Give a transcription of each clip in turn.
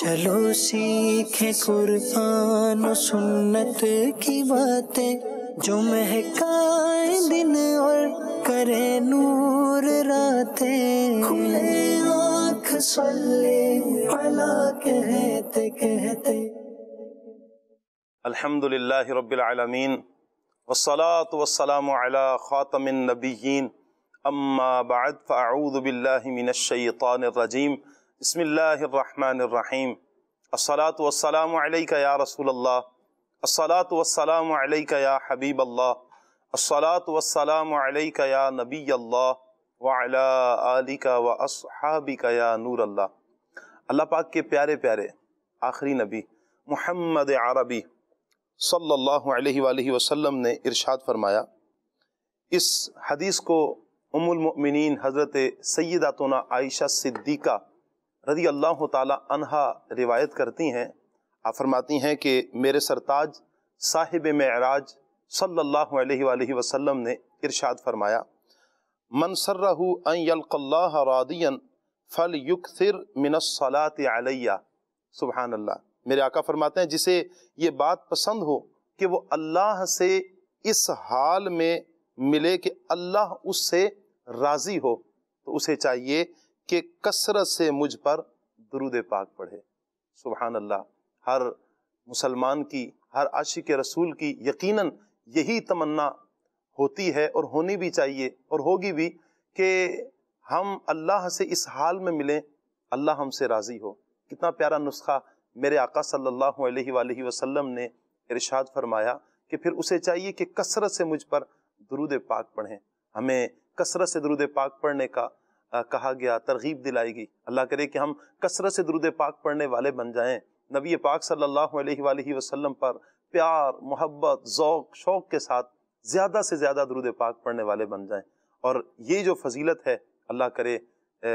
चलो सीखे कुरान सुन्नत की बातें जो महकाए दिन और करे नूर रातें खुले आँख सल्ले अला कहते कहते अल्हम्दुलिल्लाह रब्बिल आलमीन वस्सलात वस्सलाम अला खातमिन नबिय्यीन अम्मा बाद फ़अऊदु बिल्लाहि मिनश शैतानिर रजीम बसमीम असलात वसलाम या रसूल असलात वसलाम या हबीब अल्लाह असलात वसलाम या नबी अल्लाह वाला अली का व का या नूर अल्लाह अल्लाह पाक के प्यारे प्यारे आखिरी नबी मोहम्मद आरबी सल्लल्लाहु अलैहि ने इरशाद फरमाया इस हदीस को उमुलमिन हज़रत सैदातोना आयशा सिद्दीक़ा रजी अल्लाह तहा रिवायत करती हैं आ फरमाती हैं कि मेरे सरताज साहिब मराज सल्लल्लाहु अलैहि वसल्लम ने इरशाद फरमाया मनसर्रहू अल्लाह रादियन फल युक्सिर मिनसलात अलैया सुबहान अल्लाह मेरे आका फरमाते हैं जिसे ये बात पसंद हो कि वो अल्लाह से इस हाल में मिले कि अल्लाह उससे राज़ी हो तो उसे चाहिए कि कसरत से मुझ पर दरुद पाक पढ़े सुबहान अल्लाह हर मुसलमान की हर आशिक रसूल की यकीनन यही तमन्ना होती है और होनी भी चाहिए और होगी भी कि हम अल्लाह से इस हाल में मिलें अल्लाह हमसे राज़ी हो कितना प्यारा नुस्खा मेरे आका सल्लल्लाहु अलैहि वसल्लम ने इरशाद फरमाया कि फिर उसे चाहिए कि कसरत से मुझ पर दरुद पाक पढ़ें हमें कसरत से दरुद पाक पढ़ने का कहा गया तरगीब दिलाई गई अल्लाह करे कि हम कसरत से दरुद पाक पढ़ने वाले बन जाएं नबी पाक सल्लल्लाहु अलैहि वसल्लम पर प्यार मोहब्बत ओक़ शौक़ के साथ ज़्यादा से ज़्यादा दरुद पाक पढ़ने वाले बन जाएं और ये जो फजीलत है अल्लाह करे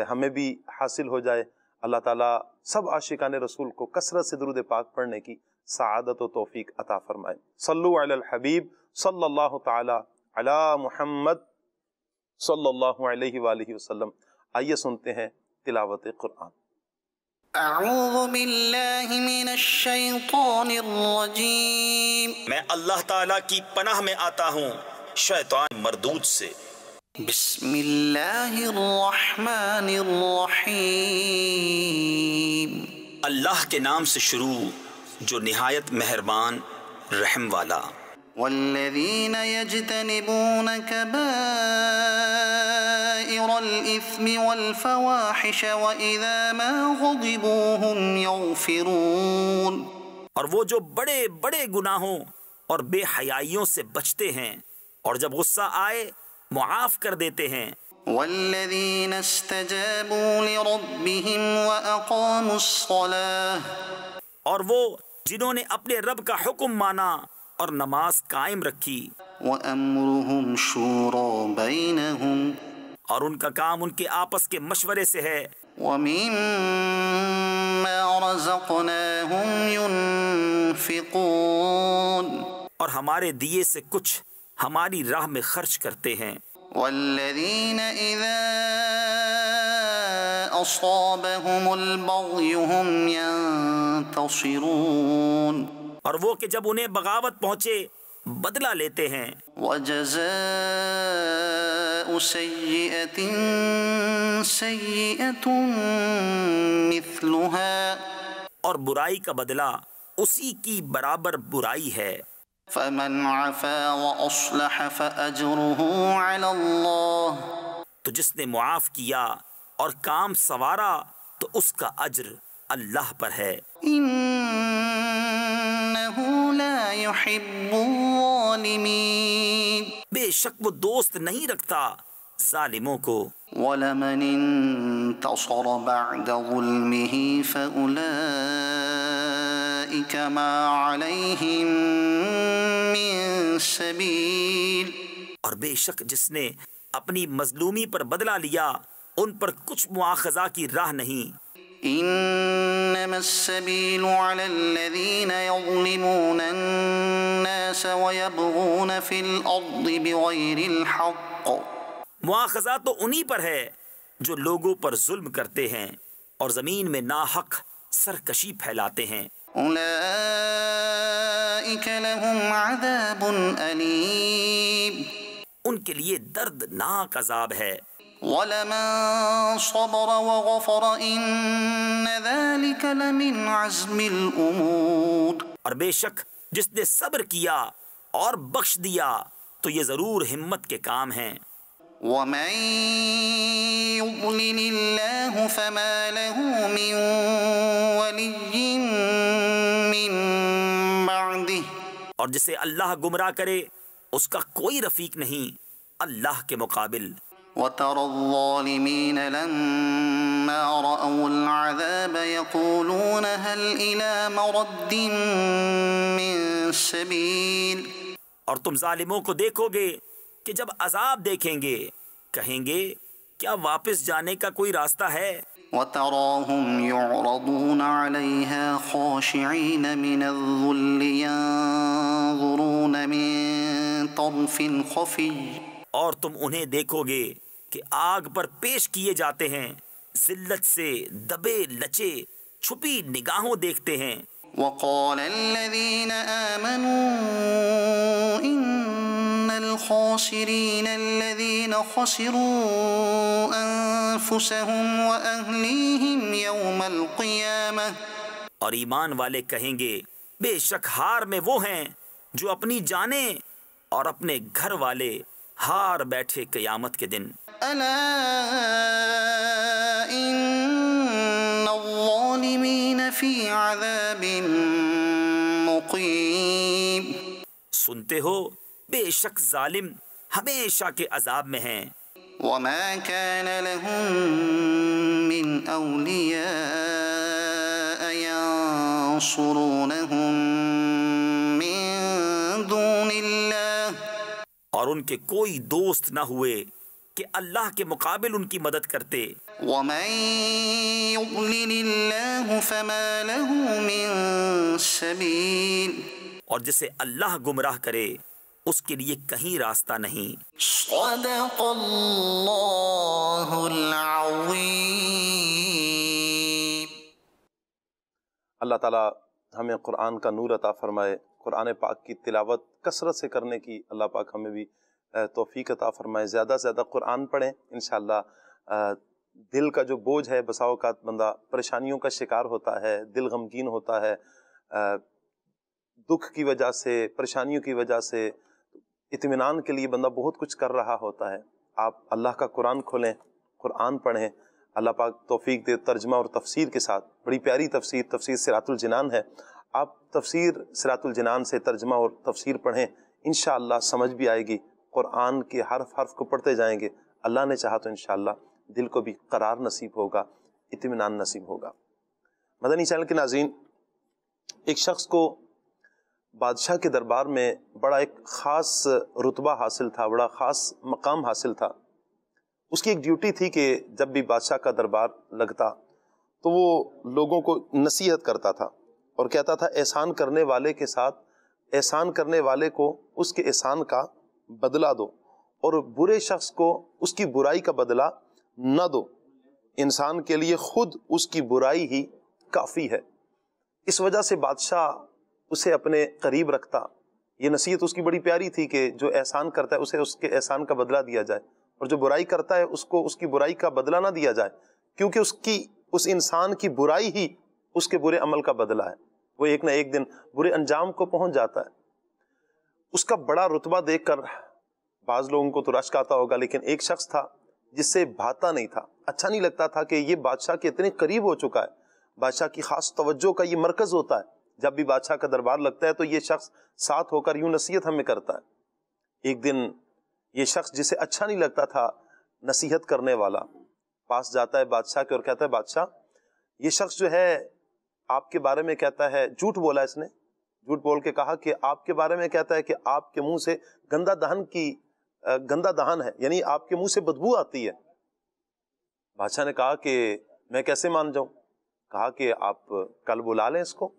हमें भी हासिल हो जाए अल्लाह ताला सब आशिकान रसूल को कसरत से दरुद पाक पढ़ने की सआदत व तोफ़ी अता फ़रमाए सल्लु अल हबीब सल्लल्लाहु अला मुहम्मद सल्लल्लाहु अलैहि वसल्लम आइए सुनते हैं तिलावत कुरान أعوذ بالله من الشيطان الرجيم मैं अल्लाह ताला की पनाह में आता हूँ शैतान मर्दूद से بسم الله الرحمن الرحيم अल्लाह के नाम से शुरू जो नहायत मेहरबान रहम वाला والذين يجتنبون كبائر كبائر الإثم والفواحش وإذا ما غضبوا هم يغفرون اور وہ جو بڑے بڑے گناہوں اور بے حیائیوں سے بچتے ہیں اور جب غصہ آئے معاف کر دیتے ہیں والذین استجابوا لربهم وأقاموا الصلاة وہ جنہوں نے اپنے رب کا حکم مانا اور نماز قائم رکھی وأمرهم شورى بينهم और उनका काम उनके आपस के मशवरे से है और हमारे दिए से कुछ हमारी राह में खर्च करते हैं और वो कि जब उन्हें बगावत पहुंचे बदला लेते हैं और बुराई का बदला उसी की बराबर बुराई है तो जिसने मुआफ किया और काम सवारा तो उसका अज्र अल्लाह पर है बेशक वो दोस्त नहीं रखता जालिमों को ولمن انتصر بعد ظلمه فأولئك ما عليهم من سبيل और बेशक जिसने अपनी मजलूमी पर बदला लिया उन पर कुछ मुआखजा की राह नहीं إنما السبيل على الذين يظلمون الناس ويبغون في الأرض بغير الحق मुआखजा तो उन्हीं पर है जो लोगों पर जुल्म करते हैं और जमीन में नाहक सरकशी फैलाते हैं उनके लिए दर्दनाक अजाब है और बेशक जिसने सब्र किया और बख्श दिया तो ये ज़रूर हिम्मत के काम है और जिसे अल्लाह गुमराह करे उसका कोई रफीक नहीं अल्लाह के मुकाबिल وترى الظالمين لما رأوا العذاب يقولون هل إلى مرد من سبيل اور تم ظالموں کو دیکھو گے کہ جب عذاب دیکھیں گے کہیں گے کیا واپس جانے کا کوئی راستہ ہے وتراهم يعرضون عليها خاشعين من الذل ينظرون من طرف خفي और तुम उन्हें देखोगे कि आग पर पेश किए जाते हैं जिल्लत से दबे लचे छुपी निगाहों देखते हैं और ईमान वाले कहेंगे बेशक हार में वो हैं जो अपनी जाने और अपने घर वाले हार बैठे क़यामत के दिन सुनते हो बेशक जालिम हमेशा के अजाब में हैं وما كان لهم من أولياء ينصرونهم और उनके कोई दोस्त ना हुए कि अल्लाह के मुकाबले उनकी मदद करते और जिसे अल्लाह गुमराह करे उसके लिए कहीं रास्ता नहीं अल्लाह ताला हमें कुरान का नूर अता फ़रमाए कुरान पाक की तिलावत कसरत से करने की अल्लाह पाक हमें भी तोफ़ी अता फ़रमाए ज़्यादा से ज़्यादा कुरान पढ़ें इन दिल का जो बोझ है बसाओकात बंदा परेशानियों का शिकार होता है दिल गमगीन होता है दुख की वजह से परेशानियों की वजह से इतमान के लिए बंदा बहुत कुछ कर रहा होता है आप अल्लाह का कुरान खोलें कुरान पढ़ें अल्लाह पाक तोफ़ी दे तर्जमा और तफसीर के साथ बड़ी प्यारी तफसीर तफसीर सरातुलजनान है आप तफसीर सरातुलजनान से तर्जमा और तफसीर पढ़ें इन समझ भी आएगी क़ुरान के हर हर्फ को पढ़ते जाएंगे अल्लाह ने चाहा तो इन दिल को भी करार नसीब होगा इतमान नसीब होगा मदनी चैनल के नाजीन एक शख्स को बादशाह के दरबार में बड़ा एक ख़ास रुतबा हासिल था बड़ा ख़ास मकाम हासिल था उसकी एक ड्यूटी थी कि जब भी बादशाह का दरबार लगता तो वो लोगों को नसीहत करता था और कहता था एहसान करने वाले के साथ एहसान करने वाले को उसके एहसान का बदला दो और बुरे शख्स को उसकी बुराई का बदला न दो इंसान के लिए खुद उसकी बुराई ही काफ़ी है इस वजह से बादशाह उसे अपने करीब रखता ये नसीहत उसकी बड़ी प्यारी थी कि जो एहसान करता है उसे उसके एहसान का बदला दिया जाए और जो बुराई करता है उसको उसकी बुराई का बदला ना दिया जाए क्योंकि उसकी उस इंसान की बुराई ही उसके बुरे अमल का बदला है वो एक ना एक दिन बुरे अंजाम को पहुंच जाता है उसका बड़ा रुतबा देख कर बाज लोगों को तो रश आता होगा लेकिन एक शख्स था जिससे भाता नहीं था अच्छा नहीं लगता था कि ये बादशाह के इतने करीब हो चुका है बादशाह की खास तवज्जो का ये मरकज़ होता है जब भी बादशाह का दरबार लगता है तो ये शख्स साथ होकर यूं नसीहत हमें करता है एक दिन ये शख्स जिसे अच्छा नहीं लगता था नसीहत करने वाला पास जाता है बादशाह के और कहता है बादशाह ये शख्स जो है आपके बारे में कहता है झूठ बोला इसने झूठ बोल के कहा कि आपके बारे में कहता है कि आपके मुंह से गंदा दहन की गंदा दहन है यानी आपके मुंह से बदबू आती है बादशाह ने कहा कि मैं कैसे मान जाऊं कहा कि आप कल बुला लें इसको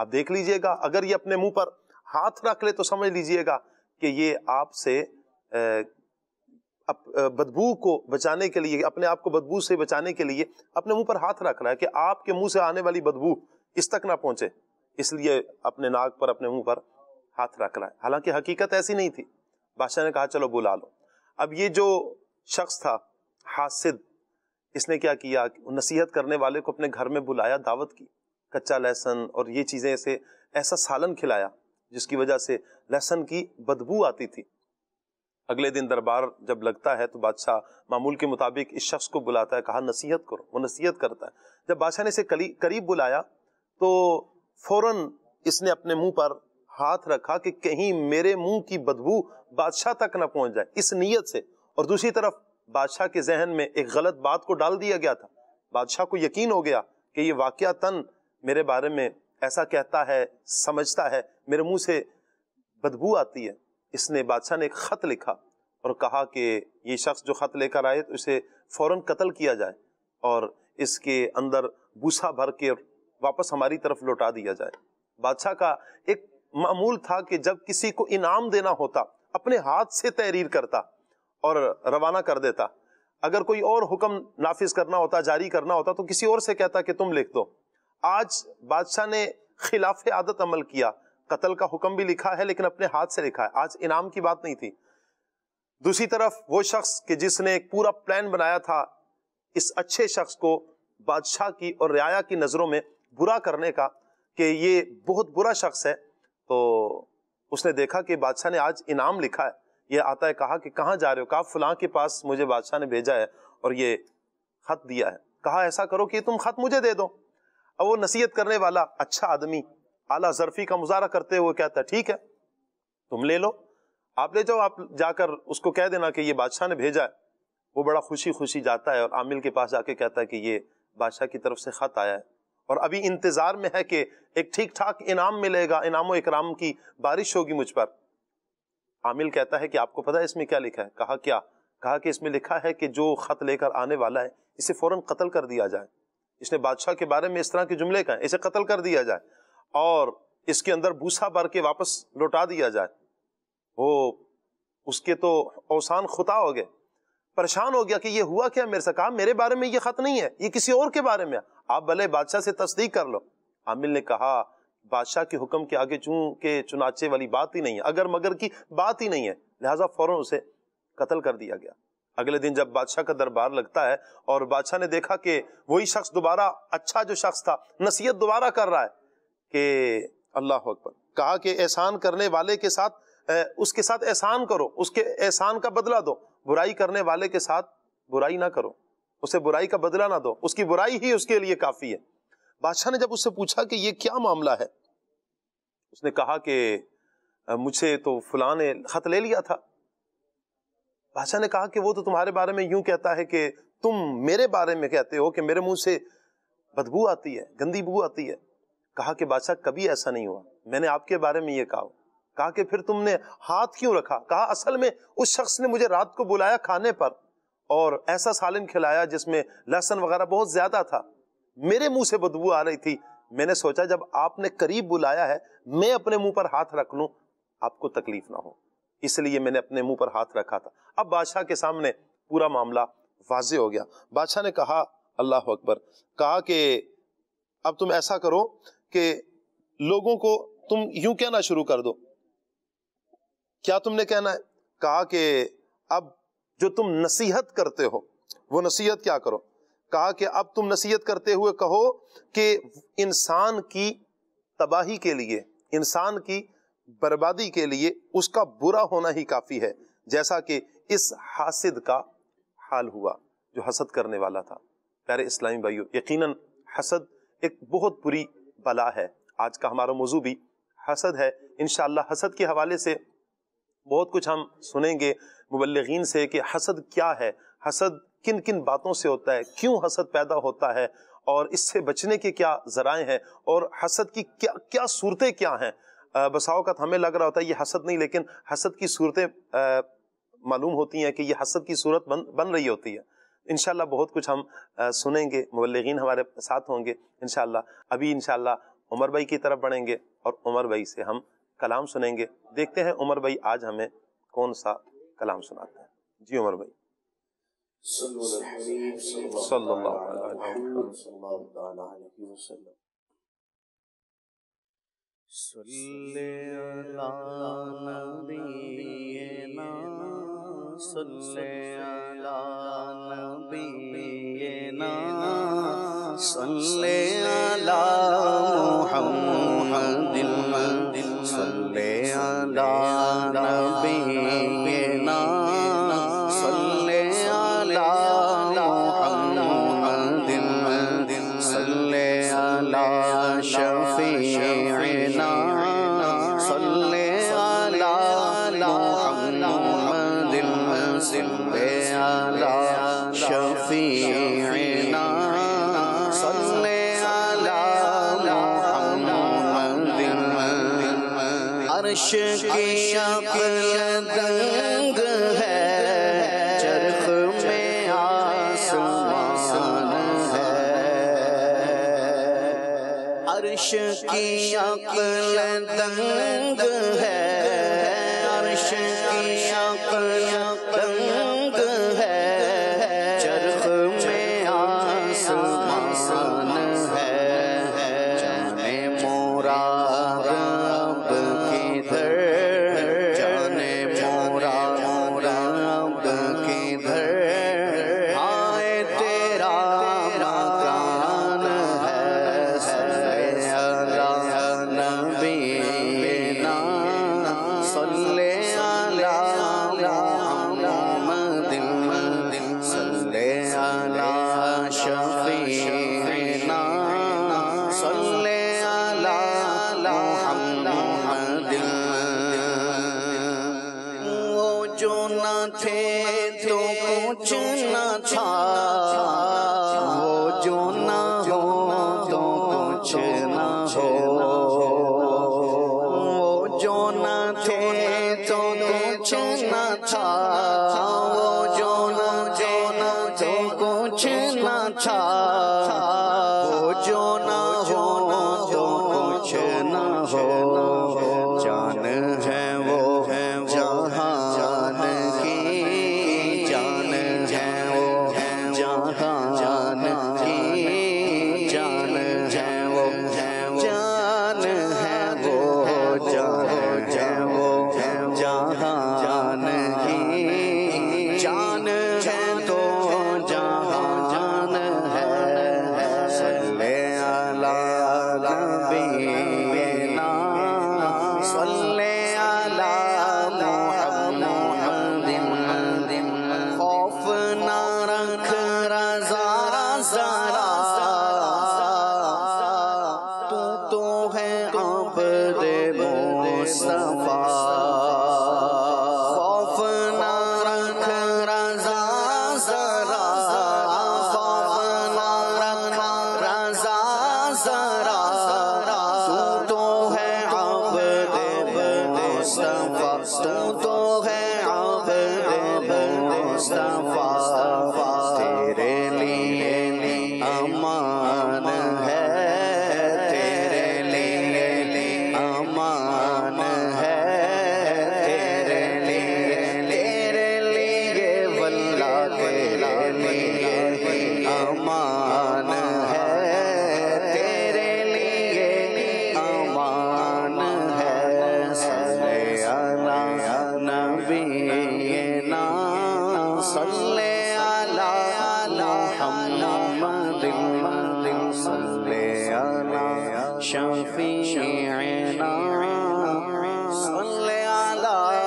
आप देख लीजिएगा अगर ये अपने मुंह पर हाथ रख ले तो समझ लीजिएगा कि ये आपसे बदबू को बचाने के लिए अपने आप को बदबू से बचाने के लिए अपने मुंह पर हाथ रख रहा है कि आपके मुंह से आने वाली बदबू इस तक ना पहुंचे इसलिए अपने नाक पर अपने मुंह पर हाथ रख रहा है हालांकि हकीकत ऐसी नहीं थी बादशाह ने कहा चलो बुला लो अब ये जो शख्स था हासिद इसने क्या किया नसीहत करने वाले को अपने घर में बुलाया दावत की कच्चा लहसन और ये चीज़ें ऐसे ऐसा सालन खिलाया जिसकी वजह से लहसन की बदबू आती थी अगले दिन दरबार जब लगता है तो बादशाह मामूल के मुताबिक इस शख्स को बुलाता है कहा नसीहत करो वो नसीहत करता है जब बादशाह ने इसे करीब बुलाया तो फौरन इसने अपने मुंह पर हाथ रखा कि कहीं मेरे मुंह की बदबू बादशाह तक न पहुंच जाए इस नीयत से और दूसरी तरफ बादशाह के जहन में एक गलत बात को डाल दिया गया था बादशाह को यकीन हो गया कि ये तन मेरे बारे में ऐसा कहता है समझता है मेरे मुंह से बदबू आती है इसने बादशाह ने एक ख़त लिखा और कहा कि ये शख्स जो ख़त लेकर आए उसे तो इसे फ़ौर कत्ल किया जाए और इसके अंदर भूसा भर के वापस हमारी तरफ लौटा दिया जाए बादशाह का एक मामूल था कि जब किसी को इनाम देना होता अपने हाथ से तहरीर करता और रवाना कर देता अगर कोई और हुक्म नाफिज करना होता जारी करना होता तो किसी और से कहता कि तुम लिख दो आज बादशाह ने खिलाफ आदत अमल किया कत्ल का हुक्म भी लिखा है लेकिन अपने हाथ से लिखा है आज इनाम की बात नहीं थी दूसरी तरफ वो शख्स के जिसने एक पूरा प्लान बनाया था इस अच्छे शख्स को बादशाह की और रियाया की नज़रों में बुरा करने का कि ये बहुत बुरा शख्स है तो उसने देखा कि बादशाह ने आज इनाम लिखा है ये आता है कहा कि कहाँ जा रहे हो कहा फलां के पास मुझे बादशाह ने भेजा है और ये खत दिया है कहा ऐसा करो कि तुम खत मुझे दे दो अब वो नसीहत करने वाला अच्छा आदमी आला जरफी का मुजाहरा करते हुए कहता है ठीक है तुम ले लो आप ले जाओ आप जाकर उसको कह देना कि ये बादशाह ने भेजा है वो बड़ा खुशी खुशी जाता है और आमिल के पास जाके कहता है कि ये बादशाह की तरफ से ख़त आया है और अभी इंतज़ार में है कि एक ठीक ठाक इनाम मिलेगा इनाम इकराम की बारिश होगी मुझ पर आमिल कहता है कि आपको पता है इसमें क्या लिखा है कहा क्या कहा कि इसमें लिखा है कि जो ख़त लेकर आने वाला है इसे फौरन कत्ल कर दिया जाए इसने बादशाह के बारे में इस तरह के जुमले कहा इसे कत्ल कर दिया जाए और इसके अंदर भूसा भर के वापस लौटा दिया जाए वो उसके तो औसान खुता हो गए परेशान हो गया कि ये हुआ क्या मेरे से कहा मेरे बारे में ये खत नहीं है ये किसी और के बारे में आप भले बादशाह से तस्दीक कर लो आमिल ने कहा बादशाह के हुक्म के आगे चूं के चुनाचे वाली बात ही नहीं है अगर मगर की बात ही नहीं है लिहाजा फौरन उसे कत्ल कर दिया गया अगले दिन जब बादशाह का दरबार लगता है और बादशाह ने देखा कि वही शख्स दोबारा अच्छा जो शख्स था नसीहत दोबारा कर रहा है कि अल्लाह अकबर कहा कि एहसान करने वाले के साथ उसके साथ एहसान करो उसके एहसान का बदला दो बुराई करने वाले के साथ बुराई ना करो उसे बुराई का बदला ना दो उसकी बुराई ही उसके लिए काफ़ी है बादशाह ने जब उससे पूछा कि ये क्या मामला है उसने कहा कि मुझे तो फलां ने खत ले लिया था बादशाह ने कहा कि वो तो तुम्हारे बारे में यूं कहता है कि तुम मेरे बारे में कहते हो कि मेरे मुंह से बदबू आती है गंदी बू आती है कहा कि बादशाह कभी ऐसा नहीं हुआ मैंने आपके बारे में ये कहा कहा कि फिर तुमने हाथ क्यों रखा कहा असल में उस शख्स ने मुझे रात को बुलाया खाने पर और ऐसा सालन खिलाया जिसमें लहसन वगैरह बहुत ज्यादा था मेरे मुंह से बदबू आ रही थी मैंने सोचा जब आपने करीब बुलाया है मैं अपने मुंह पर हाथ रख लूं आपको तकलीफ ना हो इसलिए मैंने अपने मुंह पर हाथ रखा था अब बादशाह के सामने पूरा मामला वाजे हो गया बादशाह ने कहा अल्लाह अकबर कहा कि अब तुम ऐसा करो कि लोगों को तुम यूं कहना शुरू कर दो क्या तुमने कहना है कहा कि अब जो तुम नसीहत करते हो वो नसीहत क्या करो कहा कि अब तुम नसीहत करते हुए कहो कि इंसान की तबाही के लिए इंसान की बर्बादी के लिए उसका बुरा होना ही काफ़ी है जैसा कि इस हासिद का हाल हुआ जो हसद करने वाला था प्यारे इस्लामी भाइयों यकीनन हसद एक बहुत बुरी बला है आज का हमारा मौजू भी हसद है इन हसद के हवाले से बहुत कुछ हम सुनेंगे मुबलगिन से कि हसद क्या है हसद किन किन बातों से होता है क्यों हसद पैदा होता है और इससे बचने के क्या ज़राए हैं और हसद की क्या क्या सूरतें क्या हैं बसाओ का हमें लग रहा होता है ये हसद नहीं लेकिन हसद की सूरतें मालूम होती हैं कि ये हसद की सूरत बन बन रही होती है इन बहुत कुछ हम सुनेंगे मुबलगिन हमारे साथ होंगे इन अभी इन उमर भाई की तरफ बढ़ेंगे और उमर भाई से हम कलाम सुनेंगे देखते हैं उमर भाई आज हमें कौन सा कलाम सुनाते हैं जी उमर भाई सुन نبينا صل على محمد صل على نبينا दंग है में है अर्श की अकल दंग है شفيعنا صل على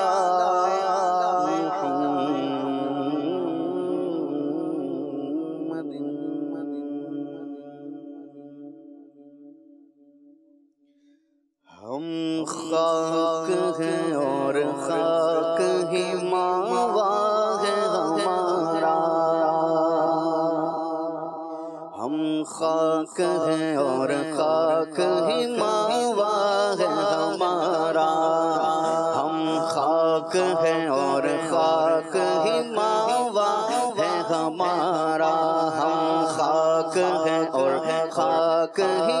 محمد ہم خاک ہیں اور خاک ہی ماں ہے ہمارا ہم خاک ہیں اور हमारा हम खाक है और खाक ही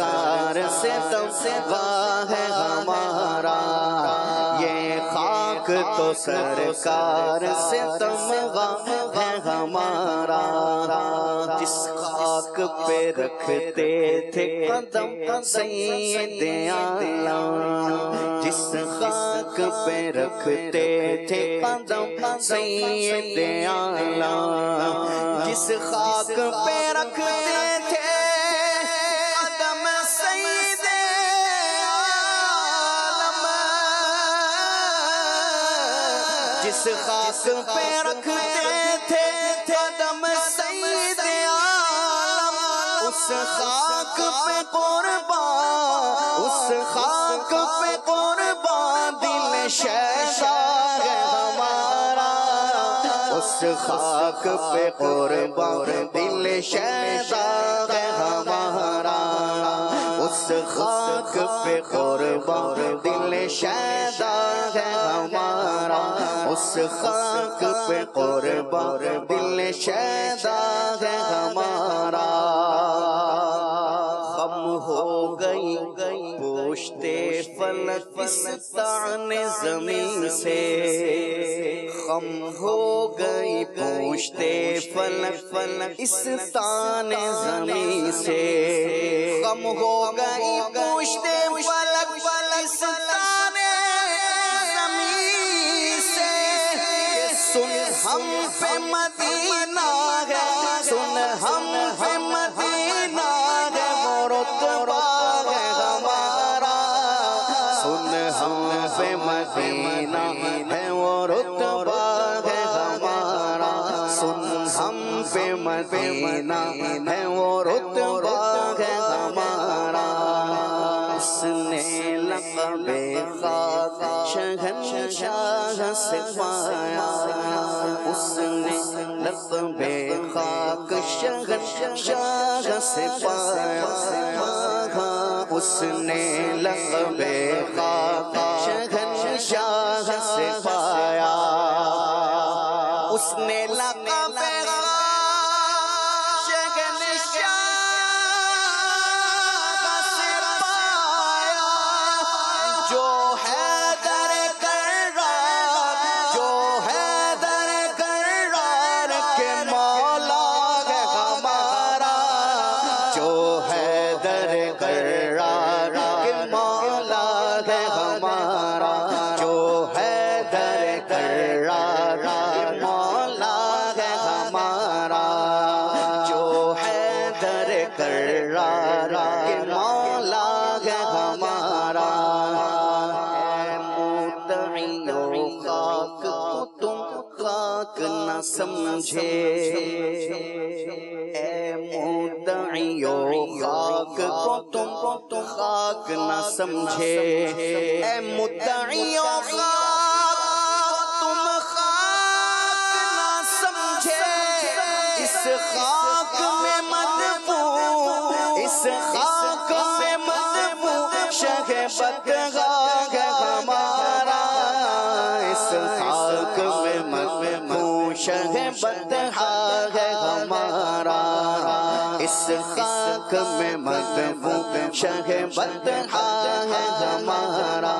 कार से तबाह तो है हमारा ये खाक तो सरकार से तबाह तो है हमारा जिस खाक पे रखते थे कदम सैद जिस खाक पे रखते थे कदम सैद जिस खाक पे रखते जिस खास पे रखते थे कदम सईद आलम उस खाक पे कुर्बा उस खाक पे कुर्बा दिल शैशा है हमारा उस खाक पे कुर्बा दिल शैशा है हमारा उस खाक पे कुर्बा दिल शैदा है हमारा उस खाक पे कुर्बा दिल शैदा है हमारा हम हो गई पोषते फल पल ताने जमीन से गम हो गई पूछते फलक फलक इस तान जमी से गम हो गई पूछते फलक फलक इस तान जमी से सुन हम पे मदी लत में खाक शहर शाह से पाया उसने लत में खाक समझे ए मोदइयो खाक को तुम को तुम खाक न समझे ए मुदइयो खाक तुम खाक न समझे इस खाक में मदबू इस खाक में मदबू शह खाक में मदबू शह बदहा है हमारा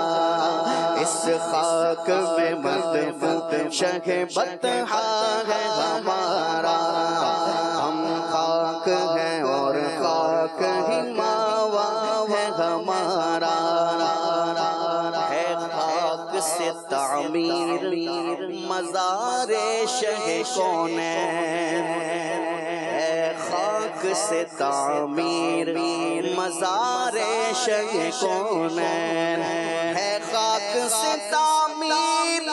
इस खाक में मदबू शह बदहा है हमारा से तामीर मजारे शह कौन खाक से तामीर मजार शह कौन है खाक से तामीर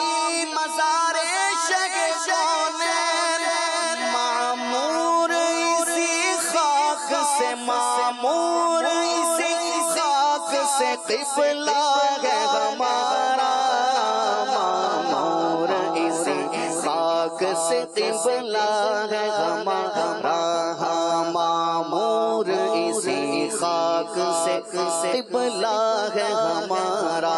मजारे शह कौन मामूर इसी खाक से मामूर इसी खाक से किफला है किबला है हमारा मामूर इसी खाक से किबला है हमारा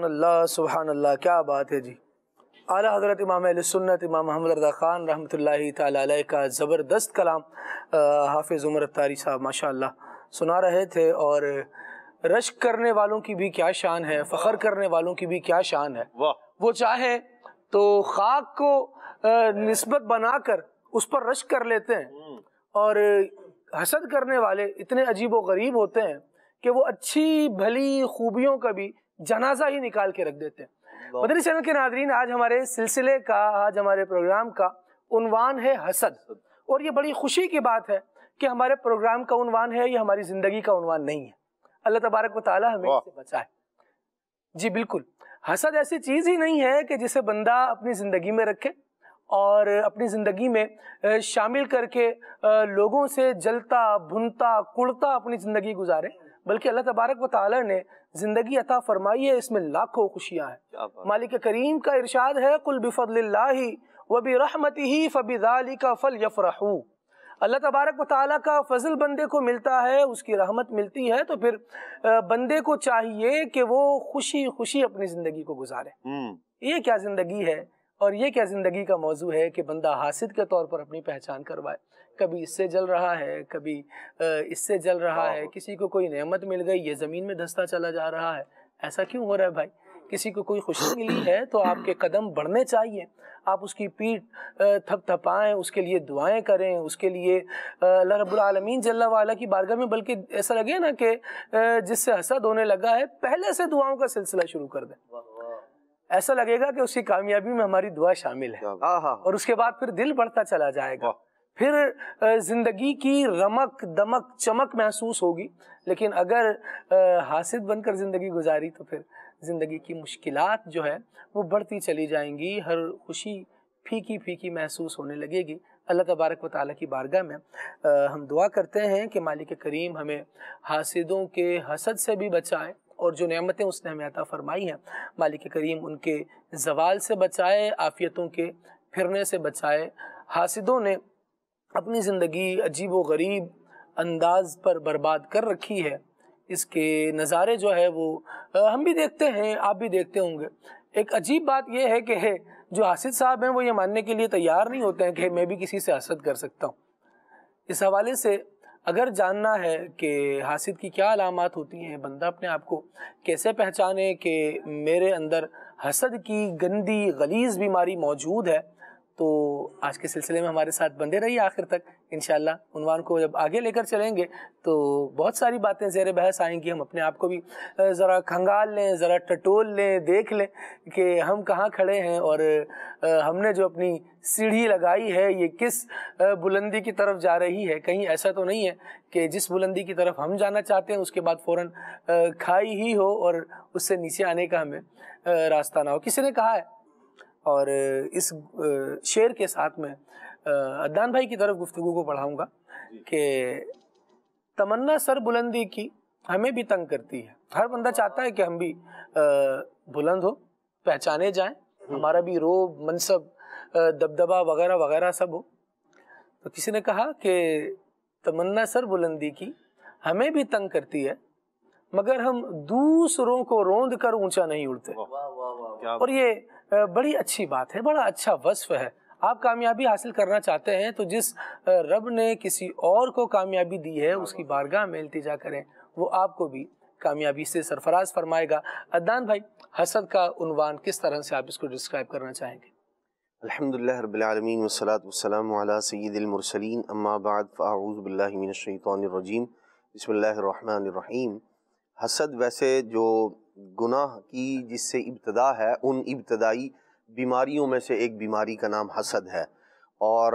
सुबहान अल्लाह सुबहान अल्लाह क्या बात है जी आला हज़रत इमाम सुन्नत इमाम अहमद रदा ख़ान रहमत ला का ज़बरदस्त कलाम हाफिज़ उमर तारी साहब माशा सुना रहे थे और रश्क करने वालों की भी क्या शान है फ़ख्र करने वालों की भी क्या शान है वो चाहे तो खाक को नस्बत बनाकर उस पर रश्क कर लेते हैं हम्म। और हसद करने वाले इतने अजीब व गरीब होते हैं कि वो अच्छी भली खूबियों का भी जनाजा ही निकाल के रख देते हैं मदनी चैनल के नादरीन आज हमारे सिलसिले का आज हमारे प्रोग्राम का उनवान है हसद और ये बड़ी खुशी की बात है कि हमारे प्रोग्राम का उनवान है ये हमारी ज़िंदगी का उनवान नहीं है अल्लाह तबारक वाली हमें बचाए जी बिल्कुल हसद ऐसी चीज़ ही नहीं है कि जिसे बंदा अपनी ज़िंदगी में रखे और अपनी ज़िंदगी में शामिल करके लोगों से जलता भुनता कुड़ता अपनी ज़िंदगी गुजारे बल्कि अल्लाह तबारक व ताली ने ज़िंदगी अता फरमाई है इसमें लाखों खुशियाँ हैं मालिक करीम का इरशाद है कुल बिफल वबी रहमत ही फ़बिदाली का फल यफरहू अल्लाह तबारक व ताली का फजल बंदे को मिलता है उसकी रहमत मिलती है तो फिर बंदे को चाहिए कि वो खुशी खुशी अपनी ज़िंदगी को गुजारे हम्म। ये क्या ज़िंदगी है और ये क्या ज़िंदगी का मौजू है कि बंदा हासिद के तौर पर अपनी पहचान करवाए कभी इससे जल रहा है कभी इससे जल रहा है हाँ। किसी को कोई नेमत मिल गई ये ज़मीन में धसता चला जा रहा है ऐसा क्यों हो रहा है भाई किसी को कोई खुशी मिली है तो आपके कदम बढ़ने चाहिए आप उसकी पीठ थप थपाएँ उसके लिए दुआएं करें उसके लिए अल्लाह रबालमीन जल्ला वाला की बारगाह में बल्कि ऐसा लगे ना कि जिससे हसद होने लगा है पहले से दुआओं का सिलसिला शुरू कर दें ऐसा लगेगा कि उसकी कामयाबी में हमारी दुआ शामिल है और उसके बाद फिर दिल बढ़ता चला जाएगा फिर जिंदगी की रमक दमक चमक महसूस होगी लेकिन अगर हासिल बनकर ज़िंदगी गुजारी तो फिर ज़िंदगी की मुश्किलात जो है वो बढ़ती चली जाएंगी हर खुशी फीकी फीकी महसूस होने लगेगी अल्लाह तबारक व ताली की बारगाह में आ, हम दुआ करते हैं कि मालिक करीम हमें हासिदों के हसद से भी बचाएं और जो नियमतें उसने हमें अता फरमाई हैं मालिक करीम उनके जवाल से बचाए आफियतों के फिरने से बचाए हासिदों ने अपनी ज़िंदगी अजीब व गरीब अंदाज पर बर्बाद कर रखी है इसके नज़ारे जो है वो हम भी देखते हैं आप भी देखते होंगे एक अजीब बात यह है कि है, जो हासिद साहब हैं वो ये मानने के लिए तैयार नहीं होते हैं कि मैं भी किसी से हसद कर सकता हूँ इस हवाले से अगर जानना है कि हासिद की क्या अलामत होती हैं बंदा अपने आप को कैसे पहचाने कि मेरे अंदर हसद की गंदी गलीज बीमारी मौजूद है तो आज के सिलसिले में हमारे साथ बंदे रहिए आखिर तक इन शनवान को जब आगे लेकर चलेंगे तो बहुत सारी बातें जेर बहस आएंगी हम अपने आप को भी ज़रा खंगाल लें ज़रा टटोल लें देख लें कि हम कहाँ खड़े हैं और हमने जो अपनी सीढ़ी लगाई है ये किस बुलंदी की तरफ जा रही है कहीं ऐसा तो नहीं है कि जिस बुलंदी की तरफ हम जाना चाहते हैं उसके बाद फ़ौर खाई ही हो और उससे नीचे आने का हमें रास्ता ना हो किसी ने कहा है और इस शेर के साथ में अद्दान भाई की तरफ गुफ्तु को पढ़ाऊंगा कि तमन्ना सर बुलंदी की हमें भी तंग करती है हर बंदा चाहता है कि हम भी बुलंद हो पहचाने जाएं हम्म। हमारा भी रोब मनसब दबदबा वगैरह वगैरह सब हो तो किसी ने कहा कि तमन्ना सर बुलंदी की हमें भी तंग करती है मगर हम दूसरों को रोंद कर ऊंचा नहीं उड़ते वाँ, वाँ, वाँ, और ये बड़ी अच्छी बात है बड़ा अच्छा वस्फ है आप कामयाबी हासिल करना चाहते हैं तो जिस रब ने किसी और को कामयाबी दी है उसकी बारगाह में इल्तिजा करें वो आपको भी कामयाबी से सरफराज फरमाएगा अदान भाई हसद का उनवान किस तरह से आप इसको डिस्क्राइब करना चाहेंगे अल्हम्दुलिल्लाह रब्बिल आलमीन वसलात वसलाम अला सय्यिदिल मुरसलीन अम्मा बाद फ़ाऊज़ु बिल्लाहि मिनश शैतानिर रजीम बिस्मिल्लाहिर रहमानिर रहीम हसद वैसे जो गुनाह की जिससे इब्तदा है उन इब्तदाई बीमारियों में से एक बीमारी का नाम हसद है और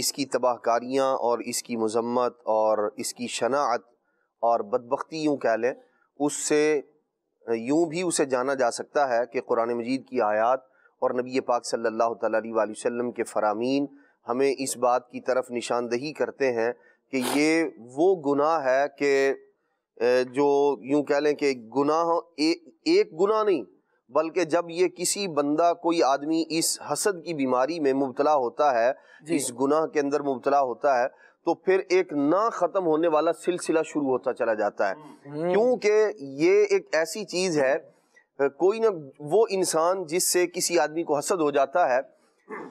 इसकी तबाहकारियाँ और इसकी मजम्मत और इसकी शनात और बदबख्ती यूँ कह लें उससे यूँ भी उसे जाना जा सकता है कि कुरान मजीद की आयात और नबी पाक सल्लल्लाहु अलैहि वसल्लम के फ़रामीन हमें इस बात की तरफ निशानदही करते हैं कि ये वो गुनाह है कि जो यूं कह लें कि गुनाह एक गुनाह नहीं बल्कि जब ये किसी बंदा कोई आदमी इस हसद की बीमारी में मुबतला होता है इस गुनाह के अंदर मुबतला होता है तो फिर एक ना ख़त्म होने वाला सिलसिला शुरू होता चला जाता है हम्म। क्योंकि ये एक ऐसी चीज़ है कोई ना वो इंसान जिससे किसी आदमी को हसद हो जाता है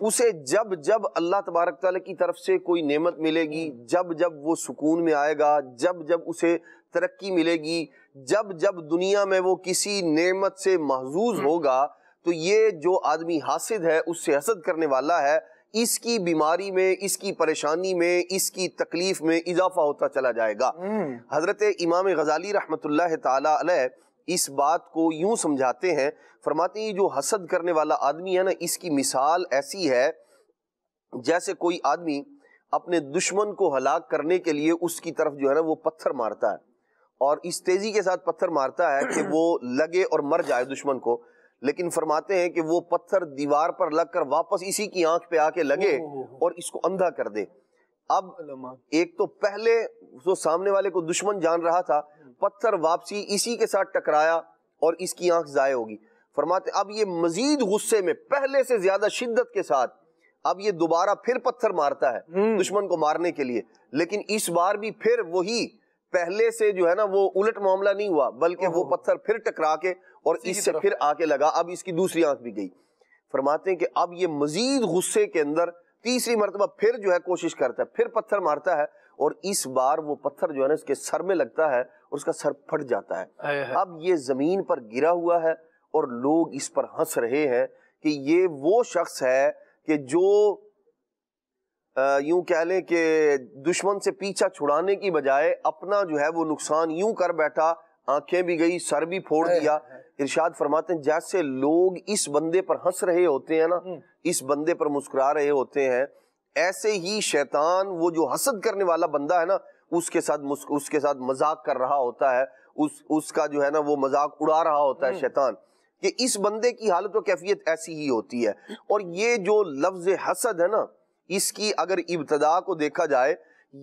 उसे जब जब अल्लाह तबारक ताली की तरफ से कोई नेमत मिलेगी जब जब वो सुकून में आएगा जब जब उसे तरक्की मिलेगी जब जब दुनिया में वो किसी नेमत से महजूज हम्म। होगा तो ये जो आदमी हासिद है उससे हसद करने वाला है इसकी बीमारी में इसकी परेशानी में इसकी तकलीफ में इजाफा होता चला जाएगा हम्म। हजरत इमाम गजाली रहमत इस बात को यूं समझाते हैं फरमाते हैं जो हसद करने वाला आदमी है ना इसकी मिसाल ऐसी है जैसे कोई आदमी अपने दुश्मन को हलाक करने के लिए उसकी तरफ जो है ना वो पत्थर मारता है और इस तेजी के साथ पत्थर मारता है कि वो लगे और मर जाए दुश्मन को लेकिन फरमाते हैं कि वो पत्थर दीवार पर लगकर वापस इसी की आंख पे आके लगे और इसको अंधा कर दे अब एक तो पहले जो सामने वाले को दुश्मन जान रहा था पत्थर वापसी इसी के साथ टकराया और इसकी आंख जाय होगी फरमाते अब ये मजीद गुस्से में पहले से ज्यादा शिद्दत के साथ अब ये दोबारा फिर पत्थर मारता है हम्म। दुश्मन को मारने के लिए लेकिन इस बार भी फिर वही पहले से जो है ना वो उलट मामला नहीं हुआ बल्कि वो पत्थर फिर टकरा के और इससे फिर आके लगा अब इसकी दूसरी आंख भी गई फरमाते हैं कि अब ये मजीद गुस्से के अंदर तीसरी मरतबा फिर जो है कोशिश करता है फिर पत्थर मारता है और इस बार वो पत्थर जो है ना इसके सर में लगता है और उसका सर फट जाता है अब ये जमीन पर गिरा हुआ है और लोग इस पर हंस रहे हैं कि ये वो शख्स है कि जो यूं कह लें कि दुश्मन से पीछा छुड़ाने की बजाय अपना जो है वो नुकसान यूं कर बैठा आंखें भी गई सर भी फोड़ दिया इरशाद फरमाते हैं जैसे लोग इस बंदे पर हंस रहे होते हैं ना हम्म। इस बंदे पर मुस्कुरा रहे होते हैं ऐसे ही शैतान वो जो हसद करने वाला बंदा है ना उसके साथ उसके साथ मजाक कर रहा होता है उस उसका जो है ना वो मजाक उड़ा रहा होता है हम्म। शैतान कि इस बंदे की हालत और कैफियत ऐसी ही होती है और ये जो लफ्ज हसद है ना इसकी अगर इब्तदा को देखा जाए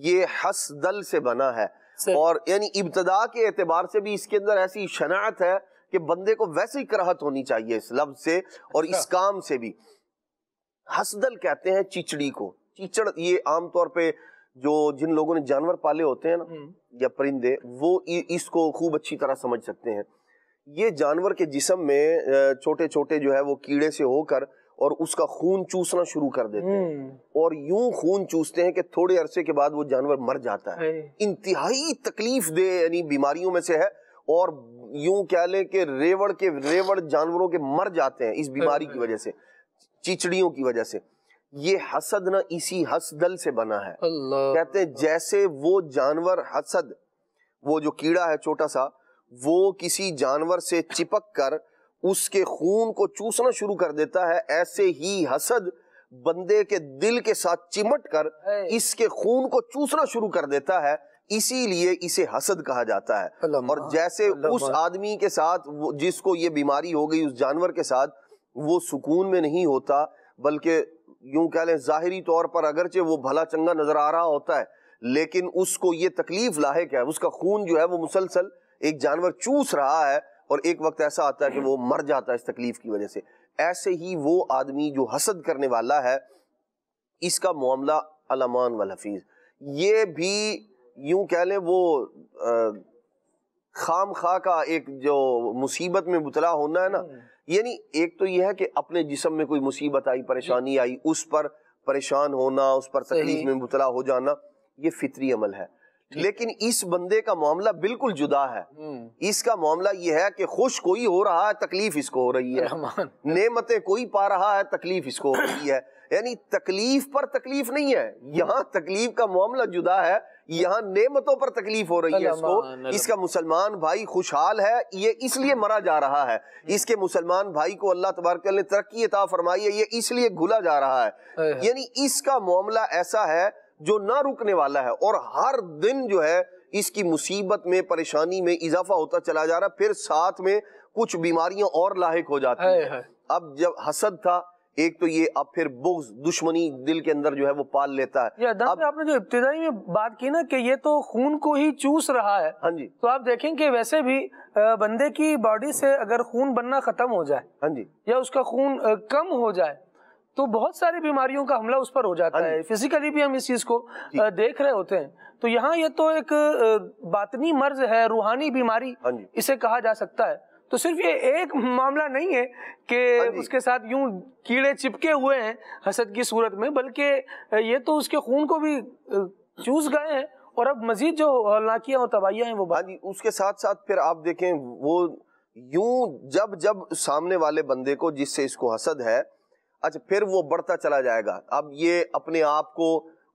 ये हसदल से बना है और यानी इब्तदा के एतबार से भी इसके अंदर ऐसी शनात है कि बंदे को वैसे ही कराहत होनी चाहिए इस लफ्ज से और अच्छा। इस काम से भी हसदल कहते हैं चिचड़ी को चिचड़ ये आमतौर पे जो जिन लोगों ने जानवर पाले होते हैं ना हम्म। या परिंदे वो इसको खूब अच्छी तरह समझ सकते हैं ये जानवर के जिसम में छोटे छोटे जो है वो कीड़े से होकर और उसका खून चूसना शुरू कर देते हैं हम्म। और यूं खून चूसते हैं कि थोड़े अरसे के बाद वो जानवर मर जाता है इंतहाई तकलीफ दे यानी बीमारियों में से है और यूं कह लें कि रेवड़ के रेवड़ जानवरों के मर जाते हैं इस बीमारी की वजह से चिचड़ियों की वजह से ये हसद ना इसी हसदल से बना है कहते हैं जैसे वो जानवर हसद वो जो कीड़ा है छोटा सा वो किसी जानवर से चिपक कर उसके खून को चूसना शुरू कर देता है ऐसे ही हसद बंदे के दिल के साथ चिमट कर इसके खून को चूसना शुरू कर देता है इसीलिए इसे हसद कहा जाता है और जैसे उस आदमी के साथ जिसको ये बीमारी हो गई उस जानवर के साथ वो सुकून में नहीं होता बल्कि यूं कह लें जाहरी तौर पर अगरचे वो भला चंगा नजर आ रहा होता है लेकिन उसको ये तकलीफ लाक है उसका खून जो है वो मुसलसल एक जानवर चूस रहा है और एक वक्त ऐसा आता है कि वो मर जाता है इस तकलीफ की वजह से ऐसे ही वो आदमी जो हसद करने वाला है इसका मामला अलमान वाल हफीज ये भी यूं कह लें वो खाम खा का एक जो मुसीबत में मुतला होना है ना हम्म। यानी एक तो यह है कि अपने जिसम में कोई मुसीबत आई परेशानी आई उस पर परेशान होना उस पर तकलीफ में मुतला हो जाना ये फितरी अमल है लेकिन इस बंदे का मामला बिल्कुल जुदा है हम्म। इसका मामला यह है कि खुश कोई हो रहा है तकलीफ इसको हो रही है नेमतें कोई पा रहा है तकलीफ इसको हो रही है यानी तकलीफ पर तकलीफ नहीं है यहाँ तकलीफ का मामला जुदा है यहाँ नेमतों पर तकलीफ हो रही है इसको इसका मुसलमान भाई खुशहाल है ये इसलिए मरा जा रहा है हम्म। इसके मुसलमान भाई को अल्लाह तबारक ने तरक्की फरमाई है ये इसलिए घुला जा रहा है यानी इसका मामला ऐसा है जो ना रुकने वाला है और हर दिन जो है इसकी मुसीबत में परेशानी में इजाफा होता चला जा रहा फिर साथ में कुछ बीमारियां और लाक हो जाती है, है। अब जब हसद था एक तो ये अब फिर बुग्स दुश्मनी दिल के अंदर जो है वो पाल लेता है अब आपने जो इब्तदाई में बात की ना कि ये तो खून को ही चूस रहा है हाँ जी तो आप देखें कि वैसे भी बंदे की बॉडी से अगर खून बनना खत्म हो जाए हाँ जी या उसका खून कम हो जाए तो बहुत सारी बीमारियों का हमला उस पर हो जाता हाँ है फिजिकली भी हम इस चीज़ को देख रहे होते हैं तो यहाँ ये तो एक बातनी मर्ज है रूहानी बीमारी हाँ इसे कहा जा सकता है तो सिर्फ ये एक मामला नहीं है कि हाँ उसके साथ यूं कीड़े चिपके हुए हैं हसद की सूरत में बल्कि ये तो उसके खून को भी चूस गए हैं और अब मजीद जो हौलनाकियाँ और तबाहियां हैं वो बात उसके साथ साथ फिर आप देखें वो यूं जब जब सामने वाले बंदे को जिससे इसको हसद है अच्छा फिर वो बढ़ता चला जाएगा अब ये अपने आप को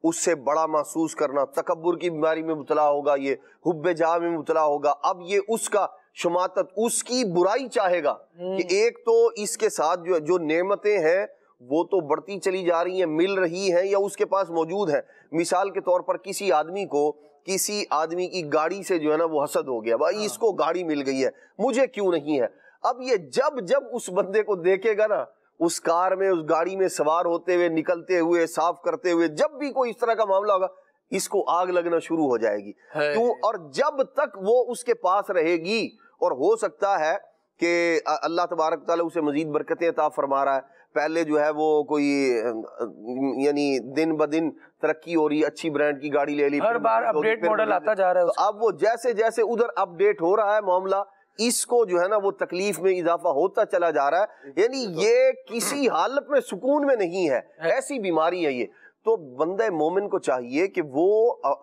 उससे बड़ा महसूस करना तकबर की बीमारी में मुबला होगा ये हुबे जहा में मुबला होगा अब ये उसका शुमात उसकी बुराई चाहेगा हम्म। कि एक तो इसके साथ जो जो नेमतें हैं वो तो बढ़ती चली जा रही हैं मिल रही हैं या उसके पास मौजूद है मिसाल के तौर पर किसी आदमी को किसी आदमी की गाड़ी से जो है ना वो हसद हो गया भाई हाँ। इसको गाड़ी मिल गई है मुझे क्यों नहीं है अब ये जब जब उस बंदे को देखेगा ना उस कार में उस गाड़ी में सवार होते हुए निकलते हुए साफ करते हुए जब भी कोई इस तरह का मामला होगा इसको आग लगना शुरू हो जाएगी क्यों और जब तक वो उसके पास रहेगी और हो सकता है कि अल्लाह तबारक ताला उसे मजीद बरकतें अता फरमा रहा है पहले जो है वो कोई यानी दिन ब दिन तरक्की हो रही अच्छी ब्रांड की गाड़ी ले ली हर बार तो अपडेट मॉडल आता जा रहा है तो अब वो जैसे जैसे उधर अपडेट हो रहा है मामला इसको जो है ना वो तकलीफ में इजाफा होता चला जा रहा है यानी ये तो किसी हालत में सुकून में नहीं है ऐसी बीमारी है ये तो बंदे मोमिन को चाहिए कि वो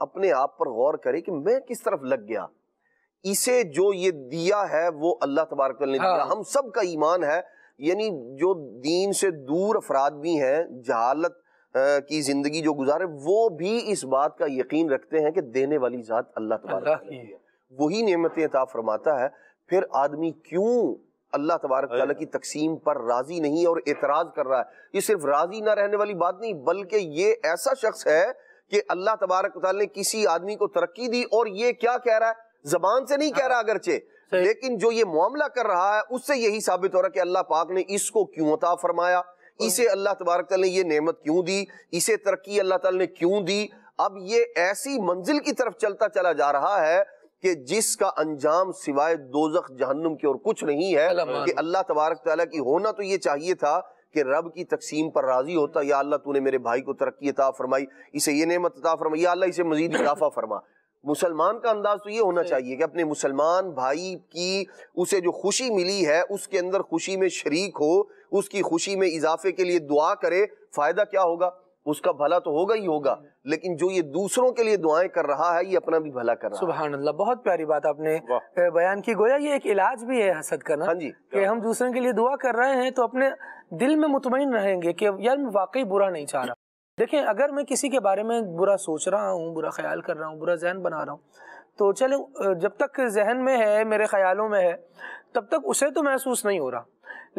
अपने आप पर गौर करे कि मैं किस तरफ लग गया इसे जो ये दिया है वो अल्लाह तबारक ने दिया हाँ। हम सब का ईमान है यानी जो दीन से दूर अफराद भी हैं जहालत की जिंदगी जो गुजारे वो भी इस बात का यकीन रखते हैं कि देने वाली जात अल्लाह तबारक वही नियमतें अता फरमाता है फिर आदमी क्यों अल्लाह तबारक की तकसीम पर राजी नहीं और एतराज कर रहा है ये सिर्फ राजी ना रहने वाली बात नहीं बल्कि ये ऐसा शख्स है कि अल्लाह तबारक ने किसी आदमी को तरक्की दी और ये क्या कह रहा है जबान से नहीं कह रहा अगरचे लेकिन जो ये मामला कर रहा है उससे यही साबित हो रहा है कि अल्लाह पाक ने इसको क्यों अता फरमाया इसे अल्लाह तबारक ने ये नेमत क्यों दी इसे तरक्की अल्लाह तला ने क्यों दी अब ये ऐसी मंजिल की तरफ चलता चला जा रहा है कि जिसका अंजाम सिवाय दोजख जहन्नुम की और कुछ नहीं है कि अल्लाह तबारक तला की होना तो ये चाहिए था कि रब की तकसीम पर राजी होता या अल्लाह तूने मेरे भाई को तरक्की अता फरमाई इसे ये नेमत अता फरमाई या अल्लाह इसे मजीद इजाफा फरमा मुसलमान का अंदाज तो ये होना चाहिए कि अपने मुसलमान भाई की उसे जो खुशी मिली है उसके अंदर खुशी में शरीक हो उसकी खुशी में इजाफे के लिए दुआ करे फायदा क्या होगा उसका भला तो होगा ही होगा हम्म। लेकिन जो ये दूसरों के लिए दुआएं कर रहा है ये अपना भी भला कर रहा है सुबह बहुत प्यारी बात आपने बयान की गोया ये एक इलाज भी है हसद करना हाँ जी कि हम दूसरों के लिए दुआ कर रहे हैं तो अपने दिल में मुतमिन रहेंगे कि यार मैं वाकई बुरा नहीं चाह रहा देखें अगर मैं किसी के बारे में बुरा सोच रहा हूँ बुरा ख्याल कर रहा हूँ बुरा जहन बना रहा हूँ तो चले जब तक जहन में है मेरे ख्यालों में है तब तक उसे तो महसूस नहीं हो रहा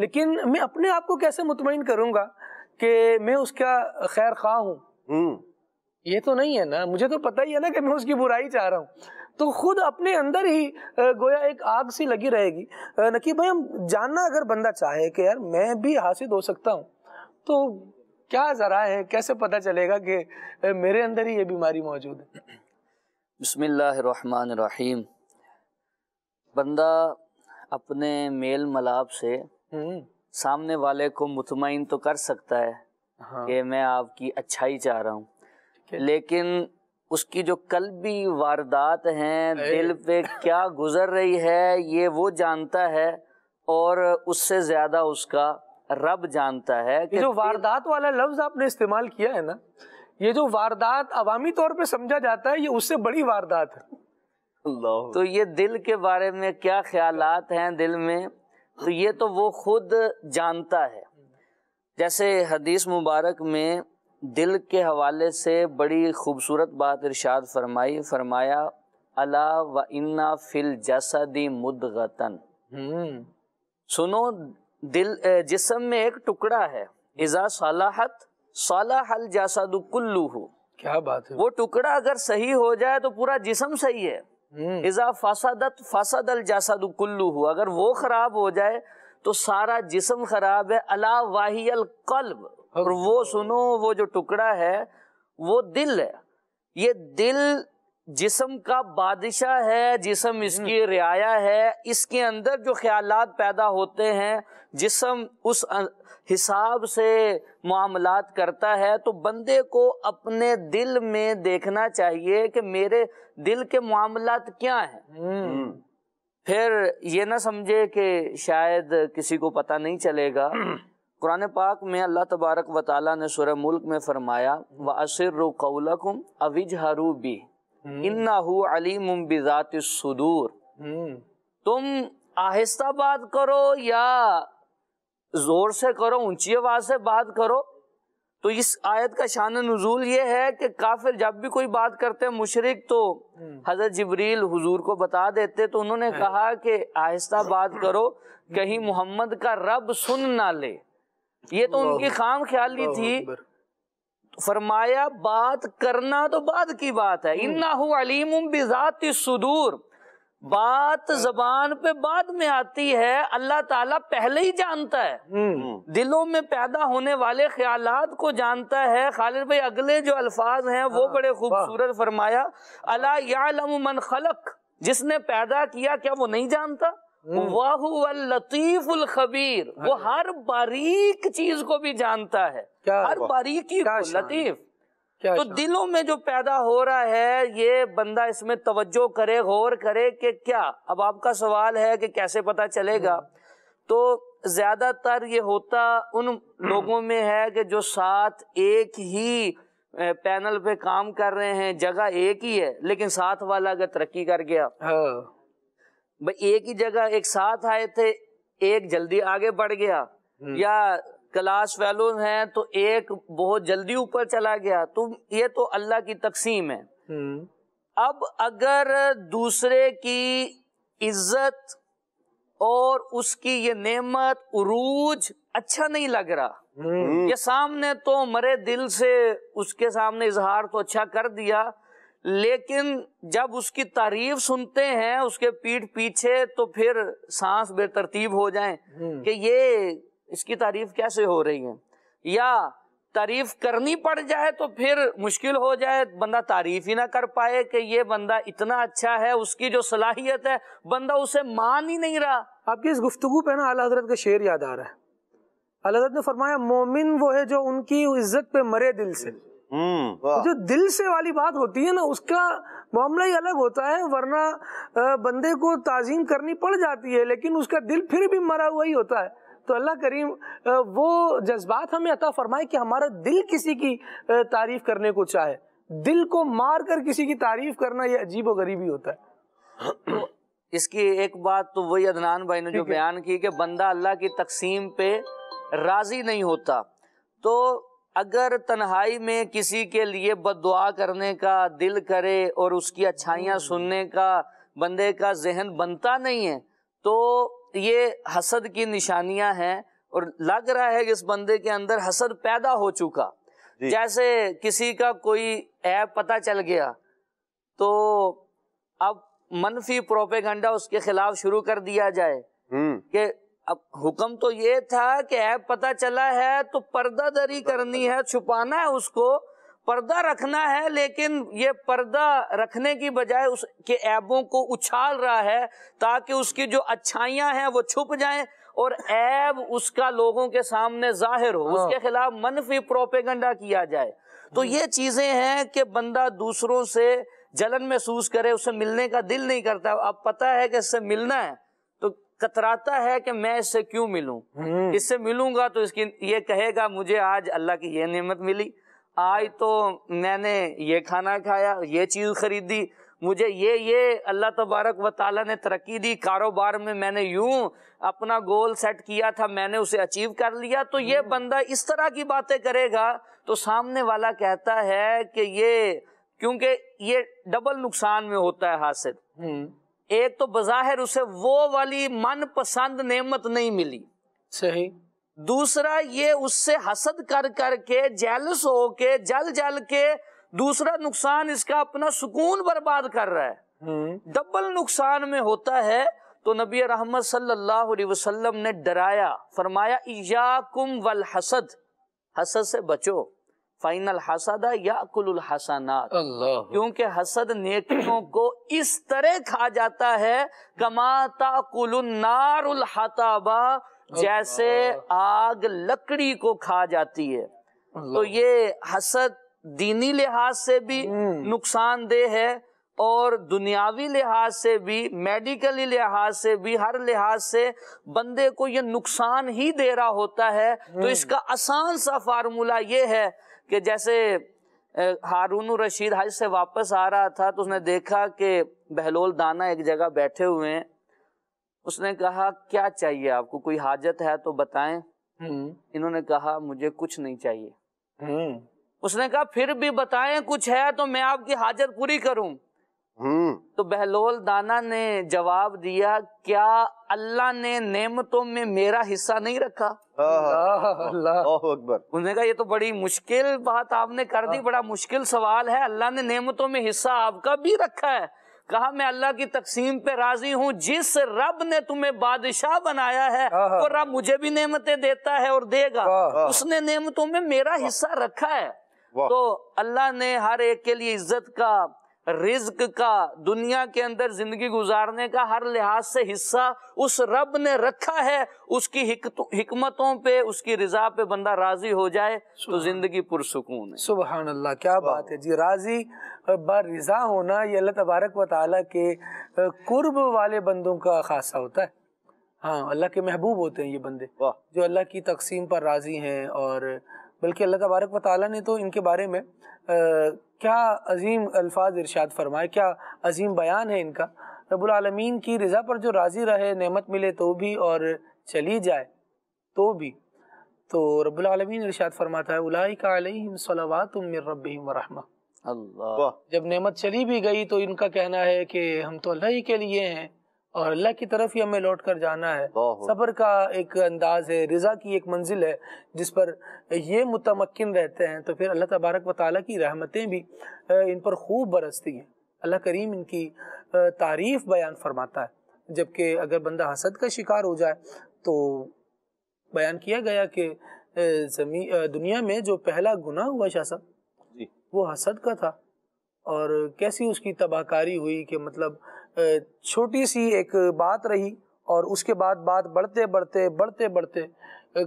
लेकिन मैं अपने आप को कैसे मुतमिन करूँगा कि मैं उसका खैर खा हूँ हम्म। ये तो नहीं है ना मुझे तो पता ही है ना कि मैं उसकी बुराई चाह रहा हूँ तो खुद अपने अंदर ही गोया एक आग सी लगी रहेगी नकी भाई हम जानना अगर बंदा चाहे कि यार मैं भी हासिल हो सकता हूँ तो क्या जरा है कैसे पता चलेगा कि मेरे अंदर ही ये बीमारी मौजूद है बसमीम बंदा अपने मेल मलाप से हम्म। सामने वाले को मुतमिन तो कर सकता है हाँ। कि मैं आपकी अच्छाई चाह रहा हूँ लेकिन उसकी जो कल भी वारदात हैं दिल पे क्या गुजर रही है ये वो जानता है और उससे ज़्यादा उसका रब जानता है कि जो वारदात वाला लफ्ज़ आपने इस्तेमाल किया है ना ये जो वारदात अवामी तौर पे समझा जाता है ये उससे बड़ी वारदात है तो ये दिल के बारे में क्या ख्यालात हैं दिल में तो ये तो वो खुद जानता है जैसे हदीस मुबारक में दिल के हवाले से बड़ी खूबसूरत बात इरशाद फरमाई फरमाया अला व इन्ना फिल जसदी मुदगतन हम्म। सुनो दिल जिसम में एक टुकड़ा है इजा सलाहत सलाहल जसदु कुल्लू क्या बात है वो टुकड़ा अगर सही हो जाए तो पूरा जिसम सही है हम्म। इजा फसादत फसद अल जसद कुल्लू अगर वो खराब हो जाए तो सारा जिसम खराब है अला वाही अल कल्ब और वो सुनो वो जो टुकड़ा है वो दिल है ये दिल जिसम का बादशाह है जिसम हम्म। इसकी रियाया है इसके अंदर जो ख्याल पैदा होते हैं जिसम उस अं हिसाब से मामलात करता है तो बंदे को अपने दिल में देखना चाहिए कि मेरे दिल के मामलात क्या हैं हम्म। फिर ये ना समझे कि शायद किसी को पता नहीं चलेगा कुरान पाक में अल्लाह तबारक व ताली ने सुर मुल्क में फरमाया व असर कौलकुम अविज हरू बी हम्म। इन्ना अलीम बिजात सुदूर हम्म। तुम आहिस्ता बात करो या जोर से करो ऊंची आवाज से बात करो तो इस आयत का शान नजूल ये है कि काफिर जब भी कोई बात करते हैं मुशरक तो हम्म। हजरत जबरील हुजूर को बता देते तो उन्होंने कहा कि आहिस्ता बात करो हम्म। कहीं मोहम्मद का रब सुन ना ले ये तो उनकी खाम ख्याली थी फरमाया बात करना तो बाद की बात है हम्म। इन्ना अलीम बिजात सुदूर बात जबान पे बाद में आती है अल्लाह ताला पहले ही जानता है हम्म। हम्म। दिलों में पैदा होने वाले ख्याल को जानता है खालिद भाई अगले जो अल्फाज हैं वो हाँ। बड़े खूबसूरत फरमाया अला यालम खलक जिसने पैदा किया क्या वो नहीं जानता हम्म। वाह लतीफुल खबीर वो हाँ हर बारीक चीज को भी जानता है हर बारीक लतीफ तो अच्छा। दिलों में जो पैदा हो रहा है ये बंदा इसमें तवज्जो करे गौर करे कि क्या अब आपका सवाल है कि कैसे पता चलेगा हम्म। तो ज्यादातर ये होता उन लोगों में है कि जो साथ एक ही पैनल पे काम कर रहे हैं जगह एक ही है लेकिन साथ वाला अगर तरक्की कर गया हाँ। भाई एक ही जगह एक साथ आए थे एक जल्दी आगे बढ़ गया हम्म। या क्लास फेलो हैं तो एक बहुत जल्दी ऊपर चला गया तो ये तो अल्लाह की तकसीम है हम्म। अब अगर दूसरे की इज्जत और उसकी ये नेमत उरूज अच्छा नहीं लग रहा हम्म। ये सामने तो मरे दिल से उसके सामने इजहार तो अच्छा कर दिया लेकिन जब उसकी तारीफ सुनते हैं उसके पीठ पीछे तो फिर सांस बेतरतीब हो जाए हम्म। कि ये इसकी तारीफ कैसे हो रही है या तारीफ करनी पड़ जाए तो फिर मुश्किल हो जाए बंदा तारीफ ही ना कर पाए कि ये बंदा इतना अच्छा है उसकी जो सलाहियत है बंदा उसे मान ही नहीं रहा आपकी इस गुफ्तु पे ना अला हजरत का शेर याद आ रहा है अला हजरत ने फरमाया मोमिन वो है जो उनकी इज्जत पे मरे दिल से हम्म, जो दिल से वाली बात होती है ना उसका मामला ही अलग होता है वरना बंदे को ताजीम करनी पड़ जाती है लेकिन उसका दिल फिर भी मरा हुआ ही होता है तो अल्लाह करीम वो जज्बात हमें अता फरमाए कि हमारा दिल किसी की तारीफ़ करने को चाहे दिल को मार कर किसी की तारीफ़ करना ये अजीब व गरीबी होता है तो इसकी एक बात तो वही अदनान भाई ने जो बयान की कि बंदा अल्लाह की तकसीम पे राज़ी नहीं होता तो अगर तन्हाई में किसी के लिए दुआ करने का दिल करे और उसकी अच्छाइयाँ हम्म। सुनने का बंदे का जहन बनता नहीं है तो ये हसद की निशानियां हैं और लग रहा है कि इस बंदे के अंदर हसद पैदा हो चुका जैसे किसी का कोई ऐप पता चल गया तो अब मनफी प्रोपेगंडा उसके खिलाफ शुरू कर दिया जाए हम्म। कि अब हुक्म तो ये था कि ऐप पता चला है तो पर्दादरी करनी है छुपाना है उसको पर्दा रखना है लेकिन ये पर्दा रखने की बजाय उसके ऐबों को उछाल रहा है ताकि उसकी जो अच्छाइयां हैं वो छुप जाएं और ऐब उसका लोगों के सामने जाहिर हो उसके हाँ। खिलाफ मनफी प्रोपेगंडा किया जाए तो हाँ। ये चीजें हैं कि बंदा दूसरों से जलन महसूस करे उससे मिलने का दिल नहीं करता अब पता है कि इससे मिलना है तो कतराता है कि मैं इससे क्यों मिलूं हम्म। इससे मिलूंगा तो इसकी ये कहेगा मुझे आज अल्लाह की ये नियमत मिली आज तो मैंने ये खाना खाया ये चीज़ खरीदी मुझे ये ये अल्लाह तबारक व ताली ने तरक्की दी कारोबार में मैंने यूं अपना गोल सेट किया था मैंने उसे अचीव कर लिया तो ये हम्म। बंदा इस तरह की बातें करेगा तो सामने वाला कहता है कि ये क्योंकि ये डबल नुकसान में होता है हासिल हम्म। एक तो बज़ाहिर उसे वो वाली मन पसंद नेमत नहीं मिली सही दूसरा ये उससे हसद कर करके जेलस के जल जल के दूसरा नुकसान इसका अपना सुकून बर्बाद कर रहा है हम्म। डबल नुकसान में होता है तो नबी रहमत सल्लल्लाहु अलैहि वसल्लम ने डराया फरमाया इयाकुम वल हसद हसद से बचो फाइनल हसदा या कुल हसनात क्योंकि हसद नेकियों को इस तरह खा जाता है कमाता कुल नारुल हताबा जैसे आग लकड़ी को खा जाती है तो ये हसद दीनी लिहाज से भी हम्म। नुकसानदेह है और दुनियावी लिहाज से भी मेडिकली लिहाज से भी हर लिहाज से बंदे को ये नुकसान ही दे रहा होता है तो हम्म। इसका आसान सा फार्मूला ये है कि जैसे हारून रशीद हज से वापस आ रहा था तो उसने देखा कि बहलोल दाना एक जगह बैठे हुए हैं उसने कहा क्या चाहिए आपको कोई हाजत है तो बताएं हम्म। इन्होंने कहा मुझे कुछ नहीं चाहिए हम्म। उसने कहा फिर भी बताएं कुछ है तो मैं आपकी हाजत पूरी करूं हम्म। तो बहलोल दाना ने जवाब दिया क्या अल्लाह ने नेमतों में मेरा हिस्सा नहीं रखा अकबर उन्होंने कहा ये तो बड़ी मुश्किल बात आपने कर दी हाँ। बड़ा मुश्किल सवाल है अल्लाह ने नेमतों में हिस्सा आपका भी रखा है कहा मैं अल्लाह की तकसीम पे राजी हूँ जिस रब ने तुम्हें बादशाह बनाया है वो रब मुझे भी नेमतें देता है और देगा उसने नेमतों में मेरा हिस्सा रखा है तो अल्लाह ने हर एक के लिए इज्जत का रिज्क का दुनिया के अंदर जिंदगी गुजारने का हर लिहाज से हिस्सा उस रब ने रखा है उसकी तो- हिकमतों पे उसकी रिजा पे बंदा राजी हो जाए तो जिंदगी पुरसकून है सुबह अल्लाह क्या बात है जी राजी बर रिजा होना ये अल्लाह तबारक व ताली के कुर्ब वाले बंदों का खासा होता है हाँ अल्लाह के महबूब होते हैं ये बंदे जो अल्लाह की तकसीम पर राजी हैं और बल्कि अल्लाह तबारक वाली ने तो इनके बारे में आ, क्या अजीम अल्फाज इरशाद फरमाए क्या अजीम बयान है इनका रबालमीन की रज़ा पर जो राज़ी रहे नेमत मिले तो भी और चली जाए तो भी तो रबालमीन इरशाद फरमाता है उलाई का रबीम अल्लाह जब नेमत चली भी गई तो इनका कहना है कि हम तो अल्लाह ही के लिए हैं और अल्लाह की तरफ ही हमें लौट कर जाना है सफर का एक अंदाज है रज़ा की एक मंजिल है जिस पर ये मुतमकिन रहते हैं तो फिर अल्लाह तबारक व ताली की रहमतें भी इन पर खूब बरसती हैं अल्लाह करीम इनकी तारीफ़ बयान फरमाता है जबकि अगर बंदा हसद का शिकार हो जाए तो बयान किया गया कि जमी दुनिया में जो पहला गुना हुआ शाह वो हसद का था और कैसी उसकी तबाहकारी हुई कि मतलब छोटी सी एक बात रही और उसके बाद बात बढ़ते बढ़ते बढ़ते बढ़ते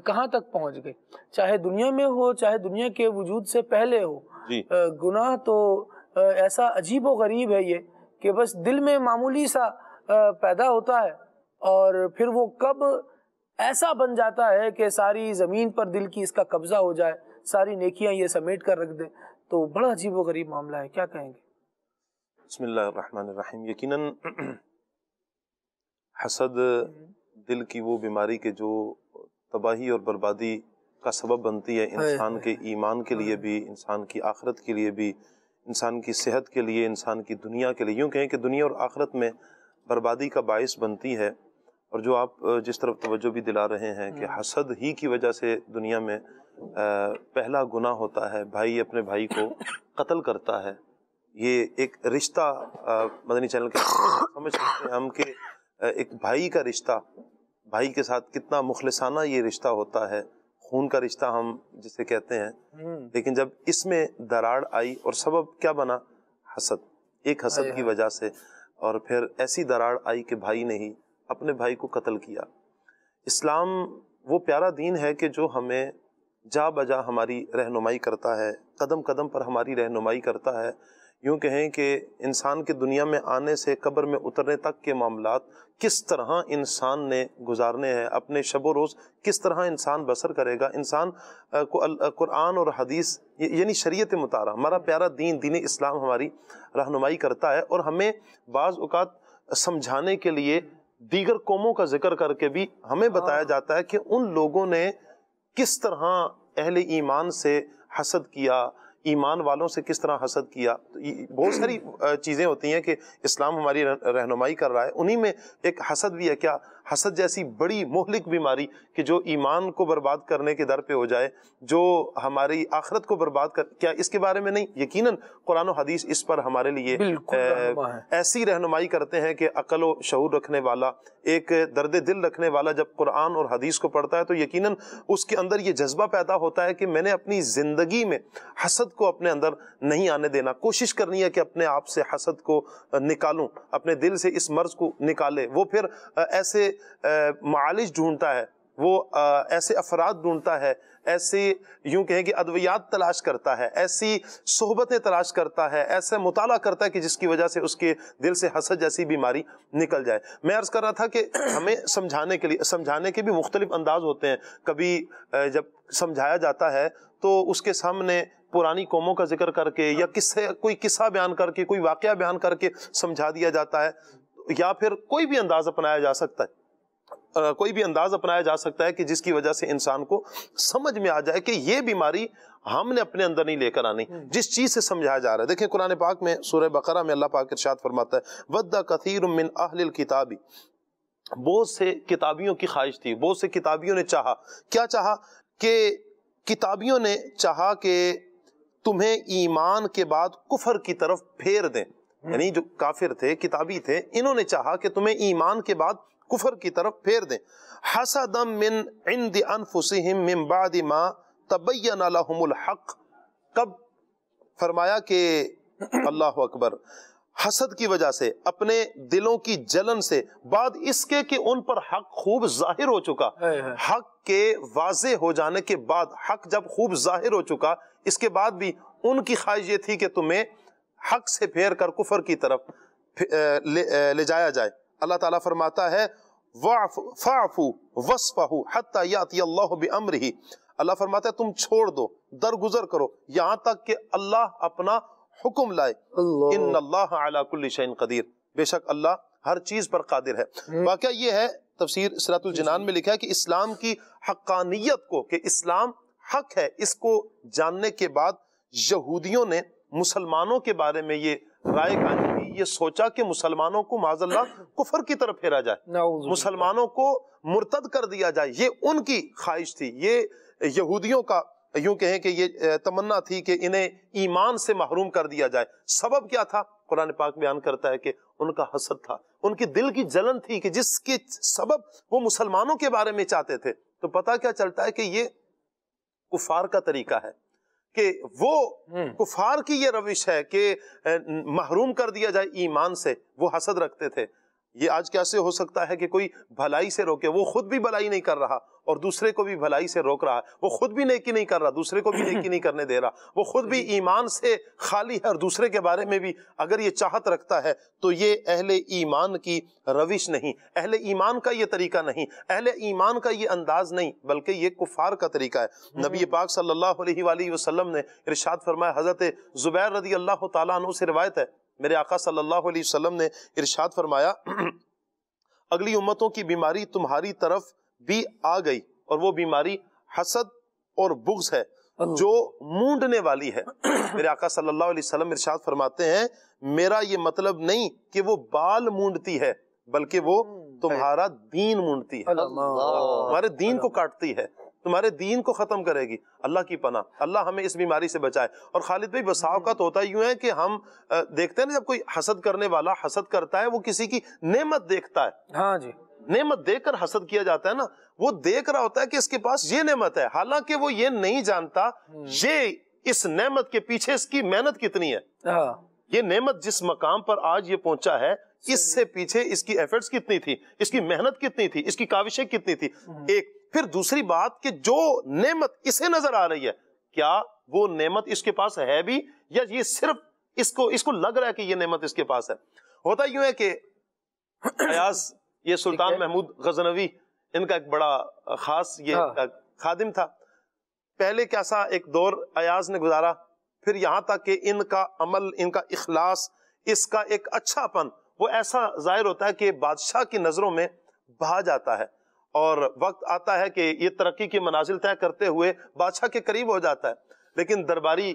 कहाँ तक पहुँच गई चाहे दुनिया में हो चाहे दुनिया के वजूद से पहले हो गुनाह तो ऐसा अजीब व गरीब है ये कि बस दिल में मामूली सा पैदा होता है और फिर वो कब ऐसा बन जाता है कि सारी ज़मीन पर दिल की इसका कब्ज़ा हो जाए सारी नेकियां ये समेट कर रख दे तो बड़ा अजीब व गरीब मामला है क्या कहेंगे बसमीम यकीनन हसद हम्म। दिल की वो बीमारी के जो तबाही और बर्बादी का सबब बनती है इंसान के ईमान के लिए हाँ। भी इंसान की आखरत के लिए भी इंसान की सेहत के लिए इंसान की दुनिया के लिए यूँ कहें कि दुनिया और आखरत में बर्बादी का बायस बनती है और जो आप जिस तरफ तवज्जो भी दिला रहे हैं कि हाँ। हसद ही की वजह से दुनिया में पहला गुना होता है भाई अपने भाई को कत्ल करता है ये एक रिश्ता मदनी चैनल के समझ सकते हैं हम के एक भाई का रिश्ता भाई के साथ कितना मुखलसाना ये रिश्ता होता है खून का रिश्ता हम जिसे कहते हैं हम्म। लेकिन जब इसमें दराड़ आई और सबब क्या बना हसद एक हसद की हाँ। वजह से और फिर ऐसी दराड़ आई कि भाई ने ही अपने भाई को कत्ल किया इस्लाम वो प्यारा दीन है कि जो हमें जा बजा हमारी रहनुमाई करता है कदम कदम पर हमारी रहनुमाई करता है यूं कहें कि इंसान की दुनिया में आने से कब्र में उतरने तक के मामला किस तरह इंसान ने गुजारने हैं अपने शब रोज़ किस तरह इंसान बसर करेगा इंसान को कुरान और हदीस यानी शरीयत मुतारा हमारा प्यारा दीन दीन इस्लाम हमारी रहनुमाई करता है और हमें बाज़ अवत समझाने के लिए दीगर कौमों का जिक्र करके भी हमें हाँ। बताया जाता है कि उन लोगों ने किस तरह अहल ईमान से हसद किया ईमान वालों से किस तरह हसद किया तो बहुत सारी चीज़ें होती हैं कि इस्लाम हमारी रहनुमाई कर रहा है उन्हीं में एक हसद भी है क्या हसद जैसी बड़ी मोहलिक बीमारी कि जो ईमान को बर्बाद करने के दर पे हो जाए जो हमारी आखरत को बर्बाद कर क्या इसके बारे में नहीं यकीन कुरान हदीस इस पर हमारे लिए ए, ऐसी रहनुमाई करते हैं कि अकल व शूर रखने वाला एक दर्द दिल रखने वाला जब कुरान और हदीस को पढ़ता है तो यकीन उसके अंदर ये जज्बा पैदा होता है कि मैंने अपनी ज़िंदगी में हसद को अपने अंदर नहीं आने देना कोशिश करनी है कि अपने आप से हसद को निकालूं अपने दिल से इस मर्ज़ को निकाले वो फिर ऐसे मालिश ढूंढता है वो आ, ऐसे अफराद ढूंढता है ऐसे यूं कहें कि अद्वियात तलाश करता है ऐसी सोहबतें तलाश करता है ऐसा मुताला करता है कि जिसकी वजह से उसके दिल से हसद जैसी बीमारी निकल जाए मैं अर्ज़ कर रहा था कि हमें समझाने के लिए समझाने के भी मुख्तलिफ अंदाज होते हैं कभी जब समझाया जाता है तो उसके सामने पुरानी कौमों का जिक्र करके या किस्से कोई किस्सा बयान करके कोई वाक़ बयान करके समझा दिया जाता है या फिर कोई भी अंदाज़ अपनाया जा सकता है कोई भी अंदाज अपनाया जा सकता है कि जिसकी वजह से इंसान को समझ में आ जाए कि ये बीमारी हमने अपने अंदर नहीं लेकर आनी हम्म। जिस चीज से समझाया जा रहा है देखिए कुरान पाक में सूर्य बकरा में अल्लाह पाक इरशाद फरमाता है वद्दा कथीर मिन अहल किताबी बहुत से किताबियों की ख्वाहिश थी बहुत से किताबियों ने चाहा क्या चाहा कि किताबियों ने चाहा कि तुम्हें ईमान के बाद कुफर की तरफ फेर दें हम्म। यानी जो काफिर थे किताबी थे इन्होंने चाहा कि तुम्हें ईमान के बाद कुफर की तरफ फेर दें हसदम मिन इंद अनफुसिहिम मिन बाद मा तबैन लहुमुल हक कब फरमाया कि अल्लाह अकबर हसद की वजह से अपने दिलों की जलन से बाद इसके कि उन पर हक खूब जाहिर हो चुका हक के वाजे हो जाने के बाद हक जब खूब जाहिर हो चुका इसके बाद भी उनकी ख्वाहिश ये थी कि तुम्हें हक से फेर कर कुफर की तरफ ले, ले जाया जाए अल्लाह ताला फरमाता है फ़ाफ़ू वसफ़ाहू हत्ता याती अल्लाह अम्र ही अल्लाह फरमाता है तुम छोड़ दो दरगुजर करो यहाँ तक कि अल्लाह अपना हुक्म लाए इन अल्लाह अलाकुल्लिशन कदीर बेशक अल्लाह हर चीज़ पर कादिर है हम्म। वाक़ ये है तफसीर सरातुल जनान में लिखा है कि इस्लाम की हक्कानियत को कि इस्लाम हक है इसको जानने के बाद यहूदियों ने मुसलमानों के बारे में ये राय कायम ये सोचा कि मुसलमानों को माजल्ला कुफर की तरफ फेरा जाए मुसलमानों को मुर्तद कर दिया जाए ये उनकी ख्वाहिश थी ये यहूदियों का यूं कहें कि ये तमन्ना थी कि इन्हें ईमान से महरूम कर दिया जाए सबब क्या था कुरान पाक बयान करता है कि उनका हसद था उनके दिल की जलन थी कि जिसके सबब वो मुसलमानों के बारे में चाहते थे तो पता क्या चलता है कि ये कुफार का तरीका है कि वो हम्म। कुफार की ये रविश है कि महरूम कर दिया जाए ईमान से वो हसद रखते थे ये आज कैसे हो सकता है कि कोई भलाई से रोके वो खुद भी भलाई नहीं कर रहा और दूसरे को भी भलाई से रोक रहा है वो खुद भी नेकी नहीं कर रहा दूसरे को भी नेकी नहीं करने दे रहा वो खुद भी ईमान से खाली है और दूसरे के बारे में भी अगर ये चाहत रखता है तो ये अहले ईमान की रविश नहीं अहले ईमान का ये तरीका नहीं अहले ईमान का ये अंदाज नहीं बल्कि ये कुफार का तरीका है हम्म। नबी पाक सल्लल्लाहु अलैहि वसल्लम ने इरशाद फरमाया हज़रत ज़ुबैर रदी अल्लाह तु से रिवायत है मेरे आका सल्लल्लाहु अलैहि वसल्लम ने इरशाद फरमाया अगली उम्मतों की बीमारी तुम्हारी तरफ भी आ गई और वो बीमारी हसद और बुग्स है जो मूंडने वाली है मेरे आका सल्लल्लाहु अलैहि वसल्लम इरशाद फरमाते हैं मेरा ये मतलब नहीं कि वो बाल मूंडती है बल्कि वो हम्म, तुम्हारा दीन मूंडती है तुम्हारे दीन को काटती है तुम्हारे दीन को खत्म करेगी अल्लाह की पना अल्लाह हमें इस बीमारी से बचाए और खालिद भाई बसाव का हम्म। तो होता यूं है कि हम देखते हैं ना जब कोई हसद करने वाला हसद करता है वो किसी की नेमत देखता है हाँ जी नेमत देकर हसद किया जाता है ना वो देख रहा होता है कि इसके पास ये नेमत है हालांकि वो ये नहीं जानता हम्म। ये इस नेमत के पीछे इसकी मेहनत कितनी है हाँ। ये नेमत जिस मकाम पर आज ये पहुंचा है इससे पीछे इसकी एफर्ट्स कितनी थी इसकी मेहनत कितनी थी इसकी काविशें कितनी थी हम्म। एक फिर दूसरी बात कि जो नेमत इसे नजर आ रही है क्या वो नेमत इसके पास है भी या ये सिर्फ इसको इसको लग रहा है कि ये नेमत इसके पास है होता यूं है कि ये सुल्तान महमूद गजनवी इनका एक बड़ा खास ये हाँ। खादिम था पहले कैसा एक दौर अयाज ने गुजारा फिर यहाँ तक कि इनका अमल इनका इखलास इसका एक अच्छापन वो ऐसा जाहिर होता है कि बादशाह की नज़रों में बहा जाता है और वक्त आता है कि ये तरक्की के मनाजिल तय करते हुए बादशाह के करीब हो जाता है लेकिन दरबारी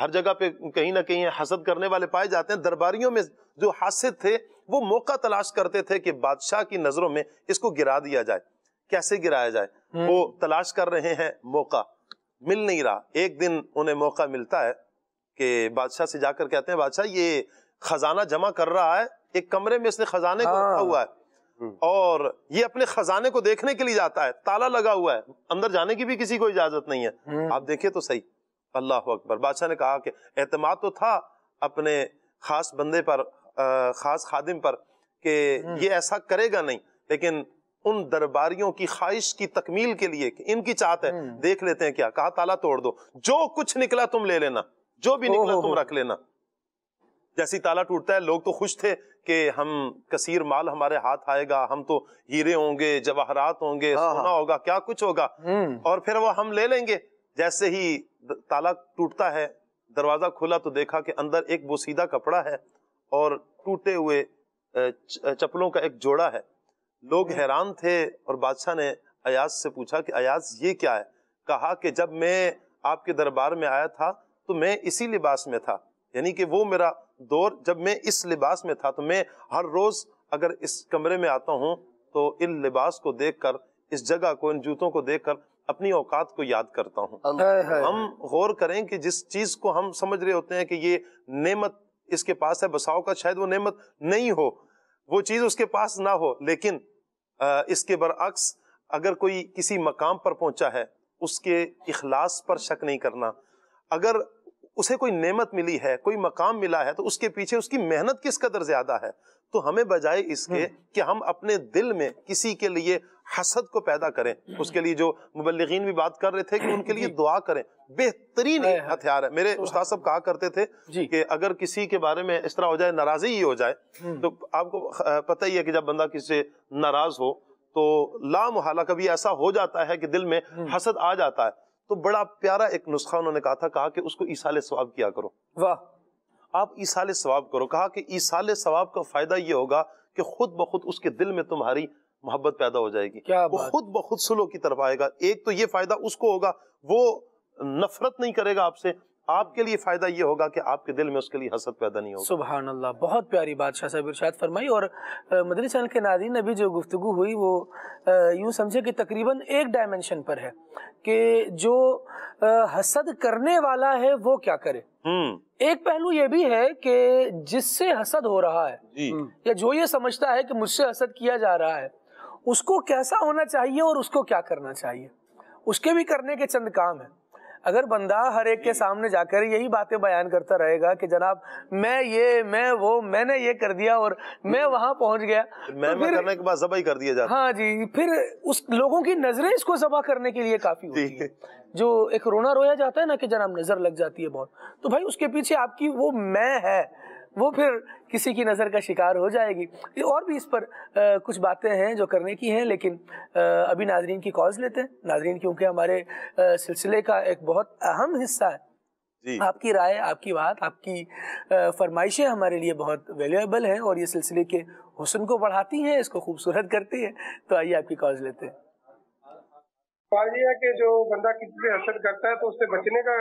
हर जगह पे कहीं ना कहीं हसद करने वाले पाए जाते हैं दरबारियों में जो हासिद थे वो मौका तलाश करते थे कि बादशाह की नजरों में इसको गिरा दिया जाए कैसे गिराया जाए हम्म। वो तलाश कर रहे हैं मौका मिल नहीं रहा एक दिन उन्हें मौका मिलता है कि बादशाह से जाकर कहते हैं बादशाह ये खजाना जमा कर रहा है एक कमरे में इसने खजाने को रखा हाँ। हुआ है हम्म। और ये अपने खजाने को देखने के लिए जाता है ताला लगा हुआ है अंदर जाने की भी किसी को इजाजत नहीं है हम्म। आप देखिए तो सही अल्लाह अकबर बादशाह ने कहा कि एतमाद तो था अपने खास बंदे पर खास खादिम पर कि हम्म। ये ऐसा करेगा नहीं लेकिन उन दरबारियों की ख्वाहिश की तकमील के लिए इनकी चाहत है हम्म। देख लेते हैं क्या कहा ताला तोड़ दो जो कुछ निकला तुम ले लेना जो भी निकला तुम रख लेना ही ताला टूटता है लोग तो खुश थे कि हम कसीर माल हमारे हाथ आएगा हम तो हीरे होंगे जवाहरात होंगे हाँ, सोना हाँ। होगा क्या कुछ होगा हम्म। और फिर वो हम ले लेंगे जैसे ही ताला टूटता है दरवाज़ा खुला तो देखा कि अंदर एक बोसीदा कपड़ा है और टूटे हुए चप्पलों का एक जोड़ा है लोग हैरान थे और बादशाह ने अयाज से पूछा कि अयाज ये क्या है कहा कि जब मैं आपके दरबार में आया था तो मैं इसी लिबास में था यानी कि वो मेरा दौर जब मैं इस लिबास में था तो मैं हर रोज़ अगर इस कमरे में आता हूँ तो इन लिबास को देख कर इस जगह को इन जूतों को देख कर अपनी औकात को याद करता हूँ हम गौर करें कि जिस चीज को हम समझ रहे होते हैं कि ये नेमत इसके पास है बसाओ का शायद वो नेमत नहीं हो वो चीज उसके पास ना हो लेकिन आ, इसके बरअक्स अगर कोई किसी मकाम पर पहुंचा है उसके इखलास पर शक नहीं करना अगर उसे कोई नेमत मिली है कोई मकाम मिला है तो उसके पीछे उसकी मेहनत किस कदर ज्यादा है तो हमें बजाय इसके हम्म। कि हम अपने दिल में किसी के लिए हसद को पैदा करें उसके लिए जो मुबलगिन भी बात कर रहे थे कि उनके लिए दुआ करें बेहतरीन हथियार है मेरे उस्ताद साहब कहा करते थे कि अगर किसी के बारे में इस तरह हो जाए नाराजी ही हो जाए हम्म। तो आपको पता ही है कि जब बंदा किसी से नाराज हो तो ला मुहाला कभी ऐसा हो जाता है कि दिल में हम्म। हसद आ जाता है तो बड़ा प्यारा एक नुस्खा उन्होंने कहा था कहा कि उसको ईसाल स्वाब किया करो वाह आप ईसाल स्वाब करो कहा कि ईसाल स्वाब का फायदा ये होगा कि खुद ब खुद उसके दिल में तुम्हारी मोहब्बत पैदा हो जाएगी वो खुद ब खुद की तरफ आएगा एक तो ये फायदा उसको होगा वो नफरत नहीं करेगा आपसे आपके लिए फायदा ये होगा कि आपके दिल में उसके लिए हसद पैदा नहीं होगा सुबह अल्लाह बहुत प्यारी बात शाहबाद फरमाई और मदनी चैनल के ने भी जो गुफ्तु हुई वो यूँ समझे कि तकरीबन एक डायमेंशन पर है कि जो हसद करने वाला है वो क्या करे हम्म। एक पहलू ये भी है कि जिससे हसद हो रहा है हम्म, या जो ये समझता है कि मुझसे हसद किया जा रहा है उसको कैसा होना चाहिए और उसको क्या करना चाहिए उसके भी करने के चंद काम है अगर बंदा हर एक के सामने जाकर यही बातें बयान करता रहेगा कि जनाब मैं ये मैं वो मैंने ये कर दिया और मैं वहां पहुंच गया मैं, तो मैं करने के बाद कर दिया जाता हाँ जी फिर उस लोगों की नजरें इसको जबा करने के लिए काफी होती है जो एक रोना रोया जाता है ना कि जनाब नजर लग जाती है बहुत तो भाई उसके पीछे आपकी वो मैं है वो फिर किसी की नज़र का शिकार हो जाएगी और भी इस पर आ, कुछ बातें हैं जो करने की हैं लेकिन आ, अभी नाजरीन की कॉल्स लेते हैं नाजरीन क्योंकि हमारे सिलसिले का एक बहुत अहम हिस्सा है आपकी राय आपकी बात आपकी फरमाइशें हमारे लिए बहुत वैल्यूएबल हैं और ये सिलसिले के हुसन को बढ़ाती हैं इसको खूबसूरत करती हैं तो आइए आपकी कॉल्स लेते हैं पा लिया कि जो बंदा किसी से हसद करता है तो उससे बचने का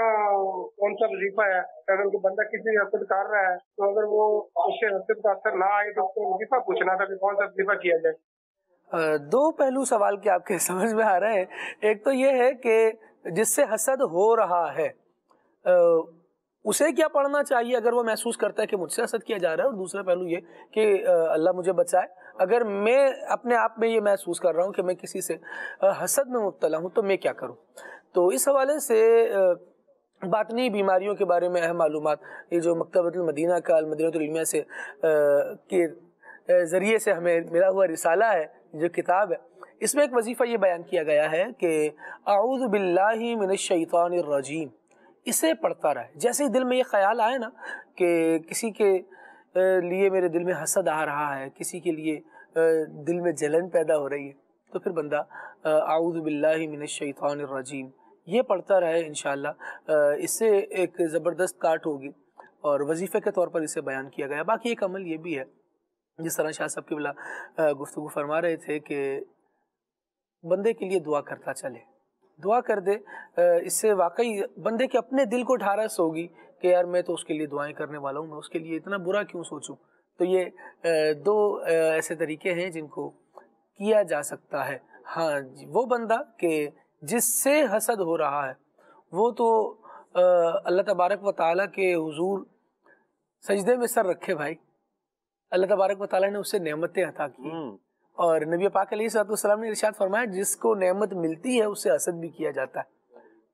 कौन सा वजीफा है अगर वो बंदा किसी से हसद कर रहा है तो अगर वो उससे हसद का असर ना आए तो उसको वजीफा पूछना था कि कौन सा वजीफा किया जाए दो पहलू सवाल के आपके समझ में आ रहे हैं एक तो ये है कि जिससे हसद हो रहा है उसे क्या पढ़ना चाहिए अगर वो महसूस करता है कि मुझसे असद किया जा रहा है और दूसरा पहलू ये कि अल्लाह मुझे बचाए अगर मैं अपने आप में ये महसूस कर रहा हूँ कि मैं किसी से हसद में मुबतला हूँ तो मैं क्या करूँ तो इस हवाले से बातनी बीमारियों के बारे में अहम मालूम ये जो मकतबतमदीना का अलमदीनतलमिया से के ज़रिए से हमें मिला हुआ रिसाला है जो किताब है इसमें एक वजीफ़ा ये बयान किया गया है कि आऊद बिल्लामिनशैतानरजीम इसे पढ़ता रहे जैसे ही दिल में ये ख्याल आए ना कि किसी के लिए मेरे दिल में हसद आ रहा है किसी के लिए दिल में जलन पैदा हो रही है तो फिर बंदा आऊदबिल्लिमिनशैतरजीम ये पढ़ता रहे इन इससे एक ज़बरदस्त काट होगी और वजीफ़े के तौर पर इसे बयान किया गया बाकी एक अमल ये भी है जिस तरह शाह साहब की बिला गुफ्तु फरमा रहे थे कि बंदे के लिए दुआ करता चले दुआ कर दे इससे वाकई बंदे के अपने दिल को ढारस होगी कि यार मैं तो उसके लिए दुआएं करने वाला हूँ मैं उसके लिए इतना बुरा क्यों सोचूं तो ये दो ऐसे तरीके हैं जिनको किया जा सकता है हाँ वो बंदा कि जिससे हसद हो रहा है वो तो अल्लाह तबारक व ताली के हुजूर सजदे में सर रखे भाई अल्लाह तबारक व ताली ने उससे नेमतें अता की और नबी पाक सलाम ने इरशाद फरमाया जिसको नेमत मिलती है उसे असद भी किया जाता है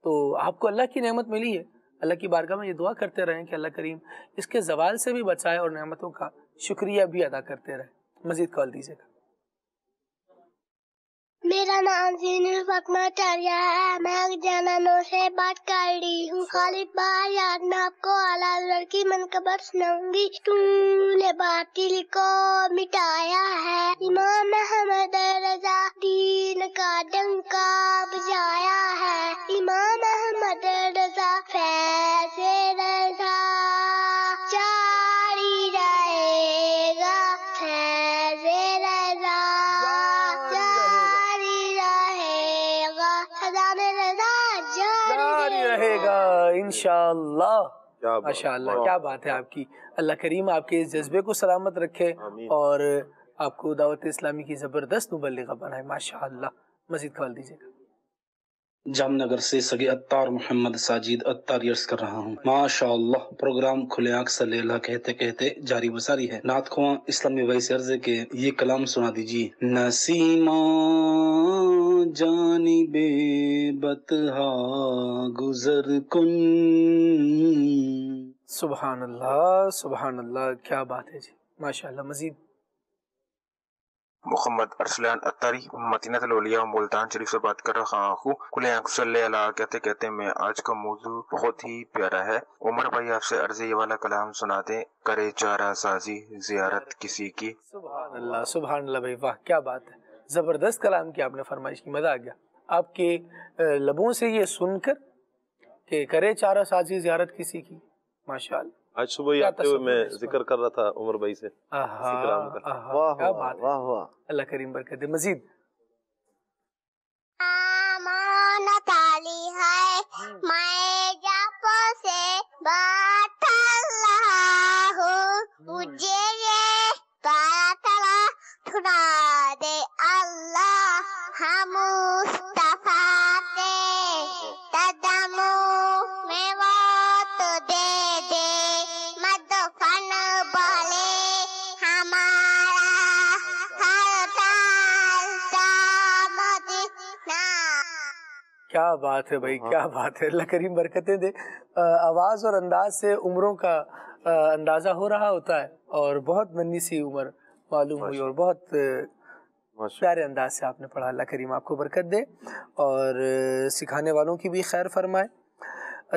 तो आपको अल्लाह की नेमत मिली है अल्लाह की बारगाह में ये दुआ करते रहें कि अल्लाह करीम इसके जवाल से भी बचाए और नेमतों का शुक्रिया भी अदा करते रहें मज़ीद कॉल दीजिएगा मेरा नाम जीनल फकमा चारिया है मैं जनानो से बात कर रही हूँ खाली बार याद में आपको लड़की मन मनकबर सुनाऊंगी तूने बातिल को मिटाया है इमाम अहमद रजा दीन का डंका बजाया है इमाम अहमद रजा फैसे रजा माशाल्लाह माशाल्लाह क्या बात है आपकी अल्लाह करीम आपके इस जज्बे को सलामत रखे और आपको दावत इस्लामी की ज़बरदस्त मुबलिका बनाए माशाल्लाह मजीद खवाल दीजिएगा जामनगर से सगे अत्तार मोहम्मद साजिद अत्तार यर्स कर रहा हूँ माशा प्रोग्राम खुले आँख लेला कहते कहते जारी बसारी है नाथ खुआ इस्लामी वही अर्ज के ये कलाम सुना दीजिए नसीमा जानी बेबतहा गुजर कुन सुबहान अल्लाह सुबहान अल्लाह क्या बात है जी माशाल्लाह मजीद मोहम्मद अरसलान अतारी मदीनातलिया मुल्तान शरीफ से बात कर रहा हूँ खुले कहते कहते मैं आज का मौजू बहुत ही प्यारा है उमर भाई आपसे अर्जी ये वाला कलाम सुनाते करे चारा साजी जियारत किसी की सुबह सुबह भाई वाह क्या बात है ज़बरदस्त कलाम की आपने फरमाइश की मज़ा आ गया आपके लबों से ये सुनकर के करे चारा साजी जियारत किसी की माशा आज सुबह ही आते हुए मैं जिक्र कर रहा था उमर भाई से वाह वाह वाह अल्लाह करीम बरकत दे मजीद हम्म। हम्म। दे अल्लाह हम क्या बात है भाई हाँ। क्या बात है अल्लाह करीम बरकतें दे आवाज़ और अंदाज से उम्रों का अंदाज़ा हो रहा होता है और बहुत मन्नी सी उम्र मालूम हुई और बहुत प्यारे अंदाज से आपने पढ़ा अल्लाह करीम आपको बरकत दे और सिखाने वालों की भी खैर फरमाए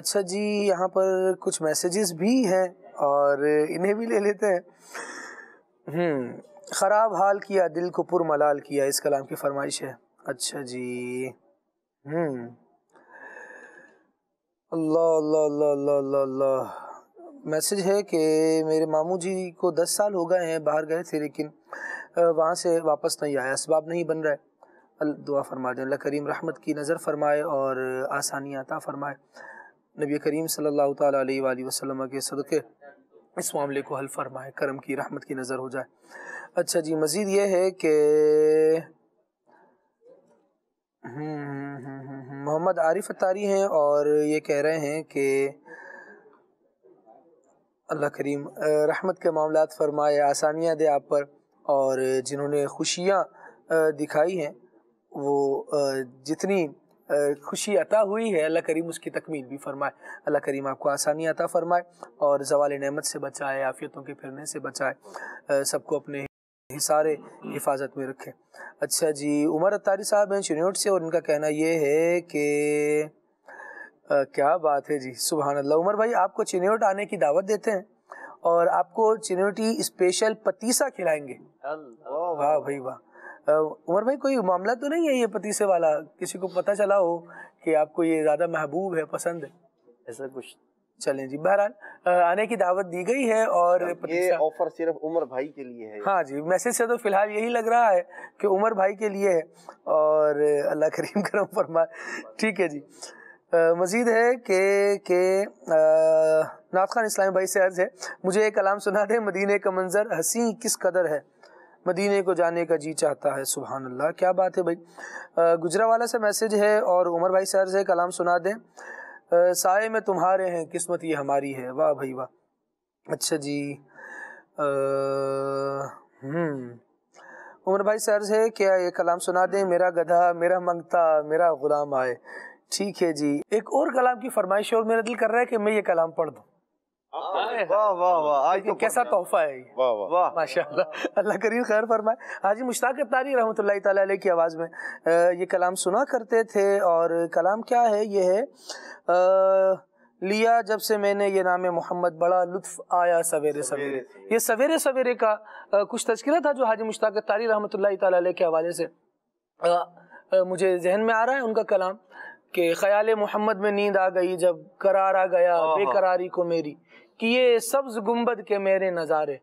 अच्छा जी यहाँ पर कुछ मैसेजेस भी हैं और इन्हें भी ले लेते हैं हम्म, ख़राब हाल किया दिल को पुरमलाल किया इस कलाम की फरमाइश है अच्छा जी हम्म अल्लाह अल्लाह अल्लाह अल्लाह अल्लाह अल्लाह मैसेज है कि मेरे मामू जी को दस साल हो गए हैं बाहर गए थे लेकिन वहाँ से वापस नहीं आया इसबाब नहीं बन रहा है दुआ फरमा दें अल्लाह करीम रहमत की नज़र फरमाए और आसानी आता फरमाए नबी करीम सल्लल्लाहु अलैहि वसल्लम के सदक़े इस मामले को हल फरमाए करम की रहमत की नज़र हो जाए अच्छा जी मज़ीद ये है कि हम्म, हम्म, हम्म, मोहम्मद आरिफ अतारी हैं और ये कह रहे हैं कि अल्लाह करीम रहमत के मामला फरमाए आसानियाँ दे आप पर और जिन्होंने खुशियाँ दिखाई हैं वो जितनी खुशी अता हुई है अल्लाह करीम उसकी तकमील भी फरमाए अल्लाह करीम आपको आसानी अता फरमाए और जवाल नमत से बचाए आफियतों के फिरने से बचाए सबको अपने ही सारे हिफाजत में रखें अच्छा जी उमर अतारी साहब हैं शनियोट से और इनका कहना ये है कि आ, क्या बात है जी सुबह अल्लाह उमर भाई आपको चिन्हट आने की दावत देते हैं और आपको चिन्हटी स्पेशल पतीसा खिलाएंगे वाह भाई वाह उमर भाई कोई मामला तो नहीं है ये पतीसे वाला किसी को पता चला हो कि आपको ये ज़्यादा महबूब है पसंद है ऐसा कुछ चले जी बहरहाल आने की दावत दी गई है और ये ऑफर सिर्फ उमर भाई के लिए है हाँ जी मैसेज से तो फिलहाल यही लग रहा है कि उमर भाई के लिए है और अल्लाह करीम करम फरमा ठीक है जी आ, मजीद है कि के नाथ खान इस्लाम भाई से अर्ज़ है मुझे एक कलाम सुना दे मदीने का मंज़र हसी किस कदर है मदीने को जाने का जी चाहता है सुबह अल्लाह क्या बात है भाई गुजरा वाला से मैसेज है और उमर भाई से अर्ज़ है कलाम सुना दें साय में तुम्हारे हैं किस्मत ये हमारी है वाह भाई वाह अच्छा जी हम्म उमर भाई सर से क्या ये कलाम सुना दें मेरा गधा मेरा मंगता मेरा गुलाम आए ठीक है जी एक और कलाम की फरमाइश और मेरा दिल कर रहा है कि मैं ये कलाम पढ़ दूँ हाँ, वाह वाह वाह आज तो कैसा तोहफा है वाह वाह वाह माशाल्लाह अल्लाह करीम खैर फरमाए मुश्ताक ताला की आवाज़ में ये कलाम सुना करते थे और कलाम क्या है ये है आ, लिया जब से मैंने ये नाम मोहम्मद बड़ा लुत्फ आया सवेरे सवेरे ये सवेरे सवेरे का कुछ तस्करा था जो हाजी मुश्ताक तारी रहमत के हवाले से मुझे जहन में आ रहा है उनका कलाम के ख्याल मोहम्मद में नींद आ गई जब करारा गया बेकरारी को मेरी कि ये सब्ज गुम्बद के मेरे नज़ारे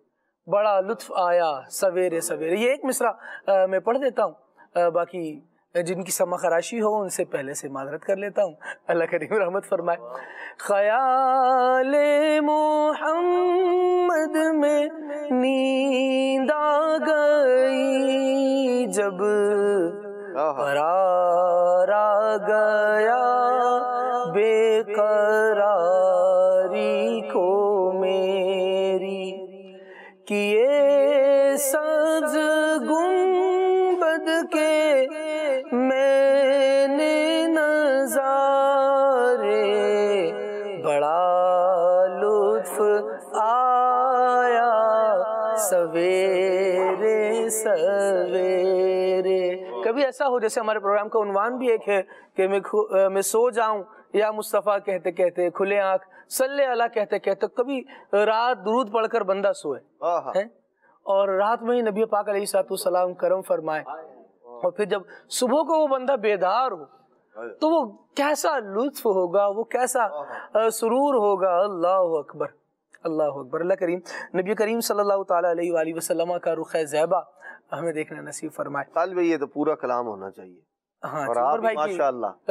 बड़ा लुत्फ आया सवेरे सवेरे ये एक मिसरा मैं पढ़ देता हूँ बाकी जिनकी समा हो उनसे पहले से माजरत कर लेता हूँ अल्लाह करीम रहमत फरमाए ख्याले मोहम्मद में नींद आ गई जब परारा गया बेकरार मेरी किए सज गुंबद के मैंने नजारे बड़ा लुत्फ आया सवेरे सवेरे कभी ऐसा हो जैसे हमारे प्रोग्राम का उन्वान भी एक है कि मैं मैं सो जाऊं या मुस्तफ़ा कहते कहते खुले आँख सल्ले अला कहते कहते कभी रात दुरूद पढ़कर बंदा सोए हैं और रात में ही नबी पाक सलाम करम फरमाए और फिर जब सुबह को वो बंदा बेदार हो तो वो कैसा लुत्फ होगा वो कैसा सुरूर होगा अल्लाह अकबर अल्लाह अकबर अल्लाह करीम नबी करीम सल्लाम का रुख जैबा हमें देखना नसीब फरमाए ये तो पूरा कलाम होना चाहिए हाँ और भाई की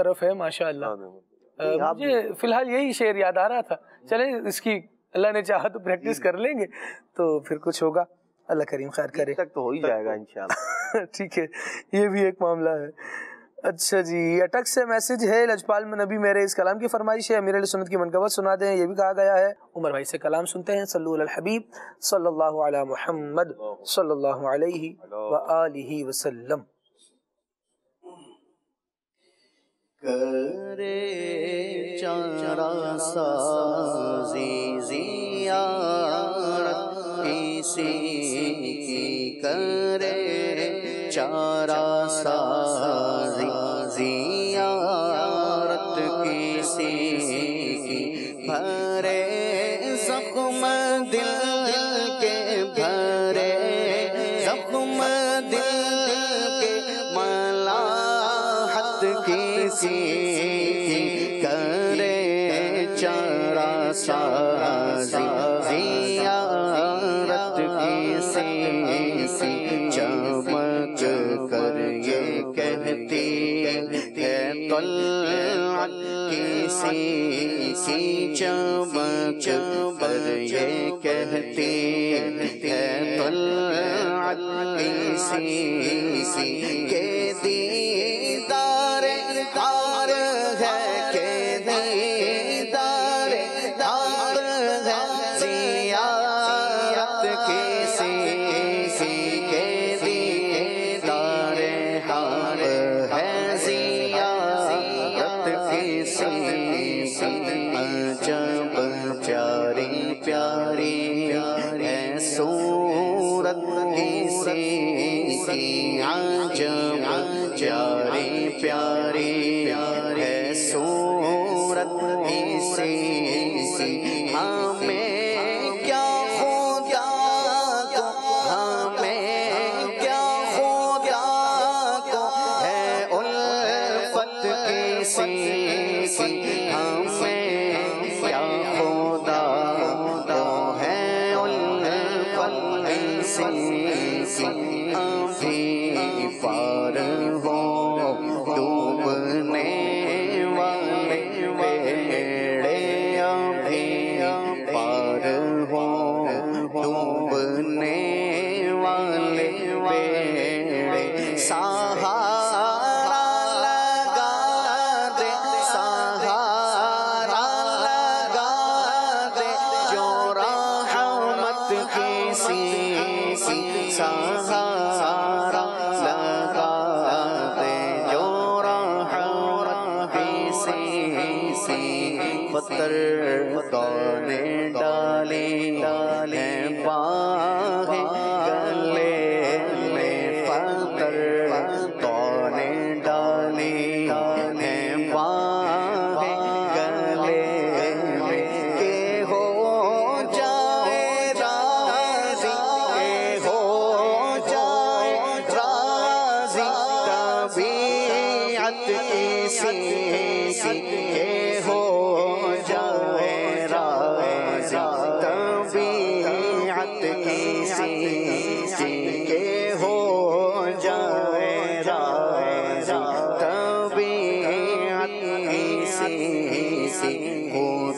तरफ है माशाल्लाह हाँ, मुझे फिलहाल यही शेर याद आ रहा था चले इसकी अल्लाह ने चाहा तो प्रैक्टिस कर लेंगे तो फिर कुछ होगा अल्लाह करीम खैर करे तक तो हो ही जाएगा तो। इंशाल्लाह ठीक है ये भी एक मामला है अच्छा जी अटक से मैसेज है लजपाल में नबी मेरे इस कलाम की फरमाइश है अमीर सुन्नत की मनकबत सुना दें ये भी कहा गया है उमर भाई से कलाम सुनते हैं सल्लु अल हबीब सल्लल्लाहु अला मोहम्मद सल्लल्लाहु अलैहि व आलिहि वसल्लम करे चारा साजी जियारत किसी की करे चारा साजी सी चमक पर ये कहते हैं सी सी के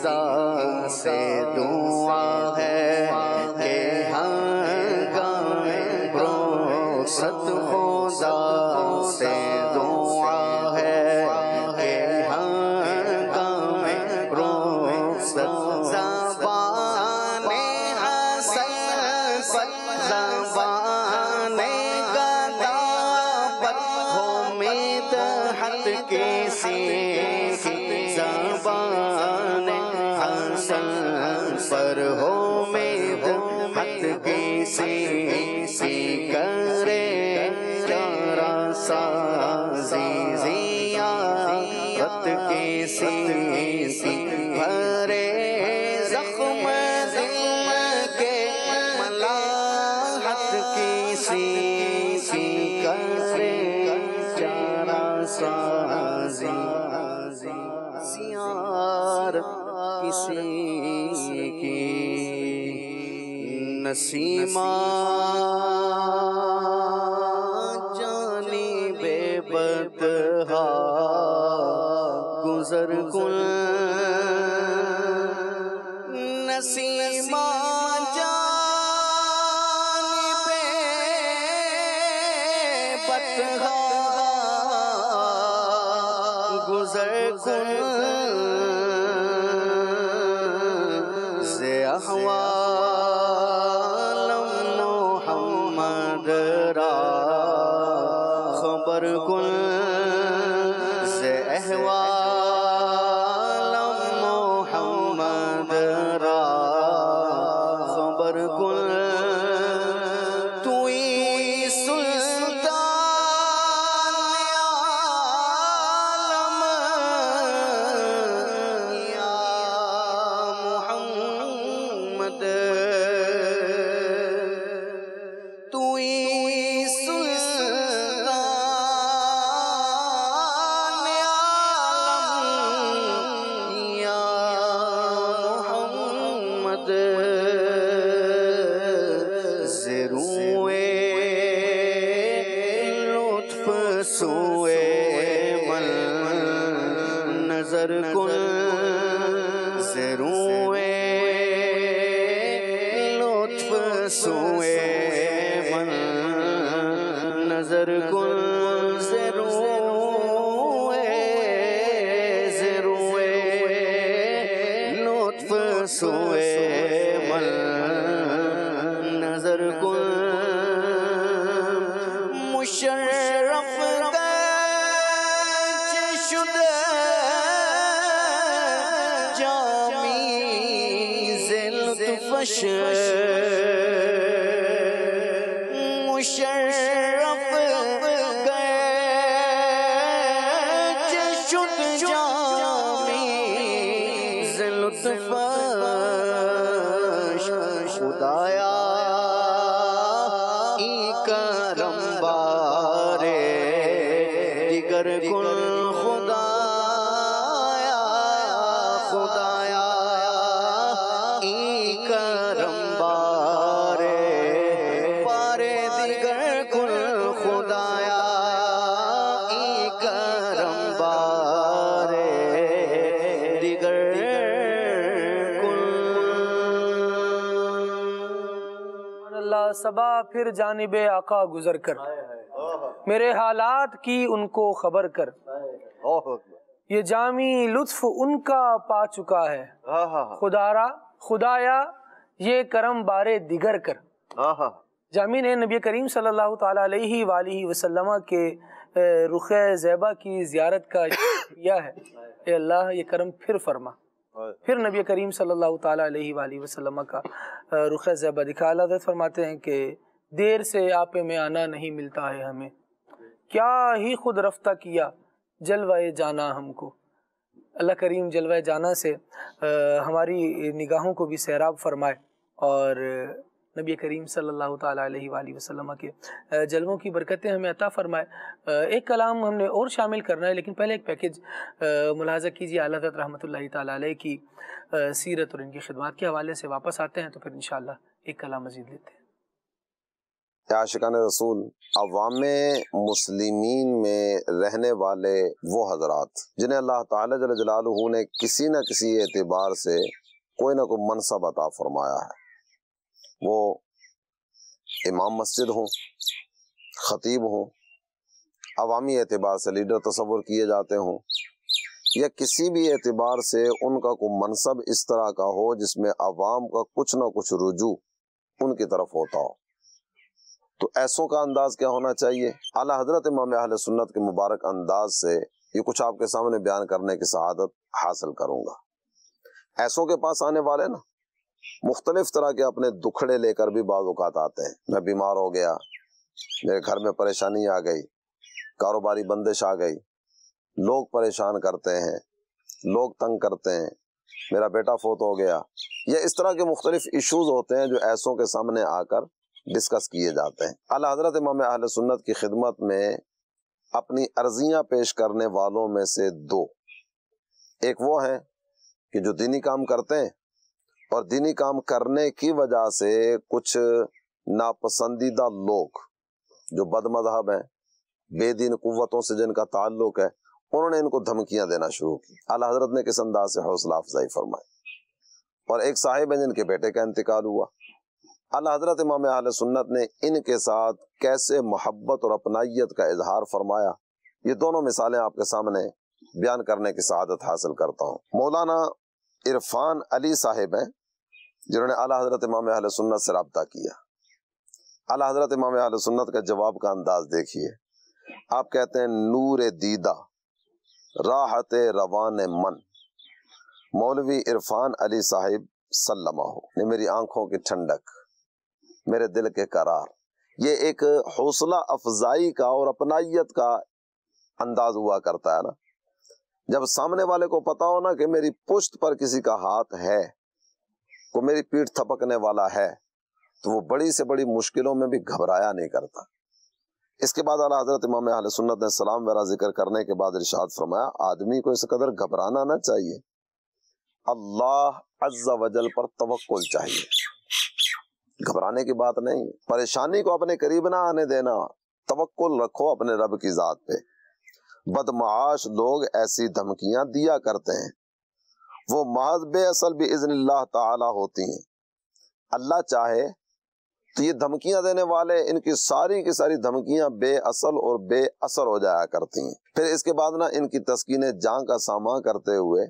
सांसें नसीमा छुट जावे लुत्फ फिर जानब आका गुजर कर मेरे हालात की उनको खबर कर ये जामी लुत्फ उनका पा चुका है खुदारा खुदाया ये करम बारे दिगर कर जामी ने नबी करीम सल्लल्लाहु अलैहि वसल्लम के रुख जैबा की जियारत का किया है ये अल्लाह ये करम फिर फरमा फिर नबी करीम सल्लल्लाहु अलैहि का रुख ज़ैबा दिखा अल्लाह फरमाते हैं कि देर से आप में आना नहीं मिलता है हमें क्या ही खुद रफ्ता किया जलवा जाना हमको अल्लाह करीम जलवा जाना से आ, हमारी निगाहों को भी सैराब फरमाए और नबी करीम सल्लल्लाहु अलैहि वसल्लम के जलवों की बरकतें हमें अता फरमाए एक कलाम हमने और शामिल करना है लेकिन पहले एक पैकेज मुलाजा कीजिए अला रहमत ला की सीरत और इनकी खिदमत के हवाले से वापस आते हैं तो फिर इन एक कलाम मजीद लेते हैं आशिकान रसूल अवाम मुसलिमीन में रहने वाले वो हजरात जिन्हें अल्लाह तला जल ने किसी न किसी एतबार से कोई ना कोई मनसब अता फरमाया है वो इमाम मस्जिद हों ख़तीब हों अवामी एतबार से लीडर तस्वुर किए जाते हों या किसी भी एतबार से उनका कोई मनसब इस तरह का हो जिसमें अवाम का कुछ ना कुछ रुजू उनकी तरफ होता हो तो ऐसों का अंदाज़ क्या होना चाहिए अला हजरत इमाम सुन्नत के मुबारक अंदाज से ये कुछ आपके सामने बयान करने की शहादत हासिल करूँगा ऐसों के पास आने वाले ना मुख्तलिफ तरह के अपने दुखड़े लेकर भी बाज़ात आते हैं मैं बीमार हो गया मेरे घर में परेशानी आ गई कारोबारी बंदिश आ गई लोग परेशान करते हैं लोग तंग करते हैं मेरा बेटा फोत हो गया या इस तरह के मुख्तलिफ इशूज़ होते हैं जो ऐसों के सामने आकर डिस्कस किए जाते हैं अला हजरत इमाम अहल सुन्नत की खिदमत में अपनी अर्जियाँ पेश करने वालों में से दो एक वो हैं कि जो दीनी काम करते हैं और दीनी काम करने की वजह से कुछ नापसंदीदा लोग जो बदमजहब हैं बेदीन कुतों से जिनका ताल्लुक है उन्होंने इनको धमकियां देना शुरू की अला हजरत ने किस अंदाज से हौसला अफजाई फरमाई और एक साहिब है जिनके बेटे का इंतकाल हुआ अला हजरत इमाम आल सुन्नत ने इनके साथ कैसे मोहब्बत और अपनाइत का इजहार फरमाया ये दोनों मिसालें आपके सामने बयान करने की शहादत हासिल करता हूँ मौलाना इरफान अली साहेब हैं जिन्होंने अला हजरत इमाम अहल सुन्नत से रबता किया अला हजरत इमाम अहल सुन्नत का जवाब का अंदाज देखिए आप कहते हैं नूर दीदा राहत रवान मन मौलवी इरफान अली साहिब सल्लमा हो ने मेरी आंखों की ठंडक मेरे दिल के करार ये एक हौसला अफजाई का और अपनाइत का अंदाज हुआ करता है ना जब सामने वाले को पता हो ना कि मेरी पुश्त पर किसी का हाथ है को मेरी पीठ थपकने वाला है तो वो बड़ी से बड़ी मुश्किलों में भी घबराया नहीं करता इसके बाद अला हजरत इमाम सुन्नत ने सलाम वरा जिक्र करने के बाद इर्शाद फरमाया आदमी को इस कदर घबराना ना चाहिए अल्लाह अज्जा वजल पर तवक्कुल चाहिए घबराने की बात नहीं परेशानी को अपने करीब ना आने देना तवक्कुल रखो अपने रब की ज़ात पे बदमाश लोग ऐसी धमकियां दिया करते हैं वो महज बेअसल बज़न ताला होती हैं अल्लाह चाहे तो ये धमकियां देने वाले इनकी सारी की सारी धमकियां बेअसल और बेअसर हो जाया करती हैं फिर इसके बाद ना इनकी तस्कीन जान का सामना करते हुए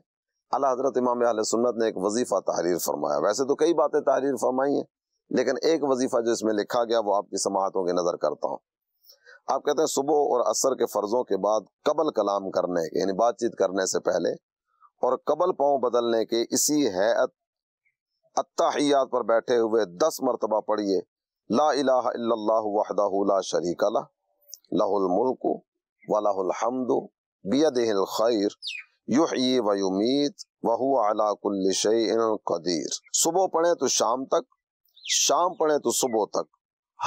अला हजरत इमाम सुन्नत ने एक वजीफ़ा तहरीर फरमाया वैसे तो कई बातें तहरीर फरमाई हैं लेकिन एक वजीफ़ा जो इसमें लिखा गया वो आपकी समातों की नज़र करता हूँ आप कहते हैं सुबह और असर के फ़र्ज़ों के बाद कबल कलाम करने के यानी बातचीत करने से पहले और कबल पाँव बदलने के इसी हैत अत्ताहियात पर बैठे हुए दस मरतबा पढ़िए ला इलाहा ला शरीक ला लाहुल मुल्क वलाहुल हमद बियदिहिल खैर युहयी व युमीत वहु अला कुल्ल शैइन कदीर सुबह पढ़े तो शाम तक शाम पढ़े तो सुबह तक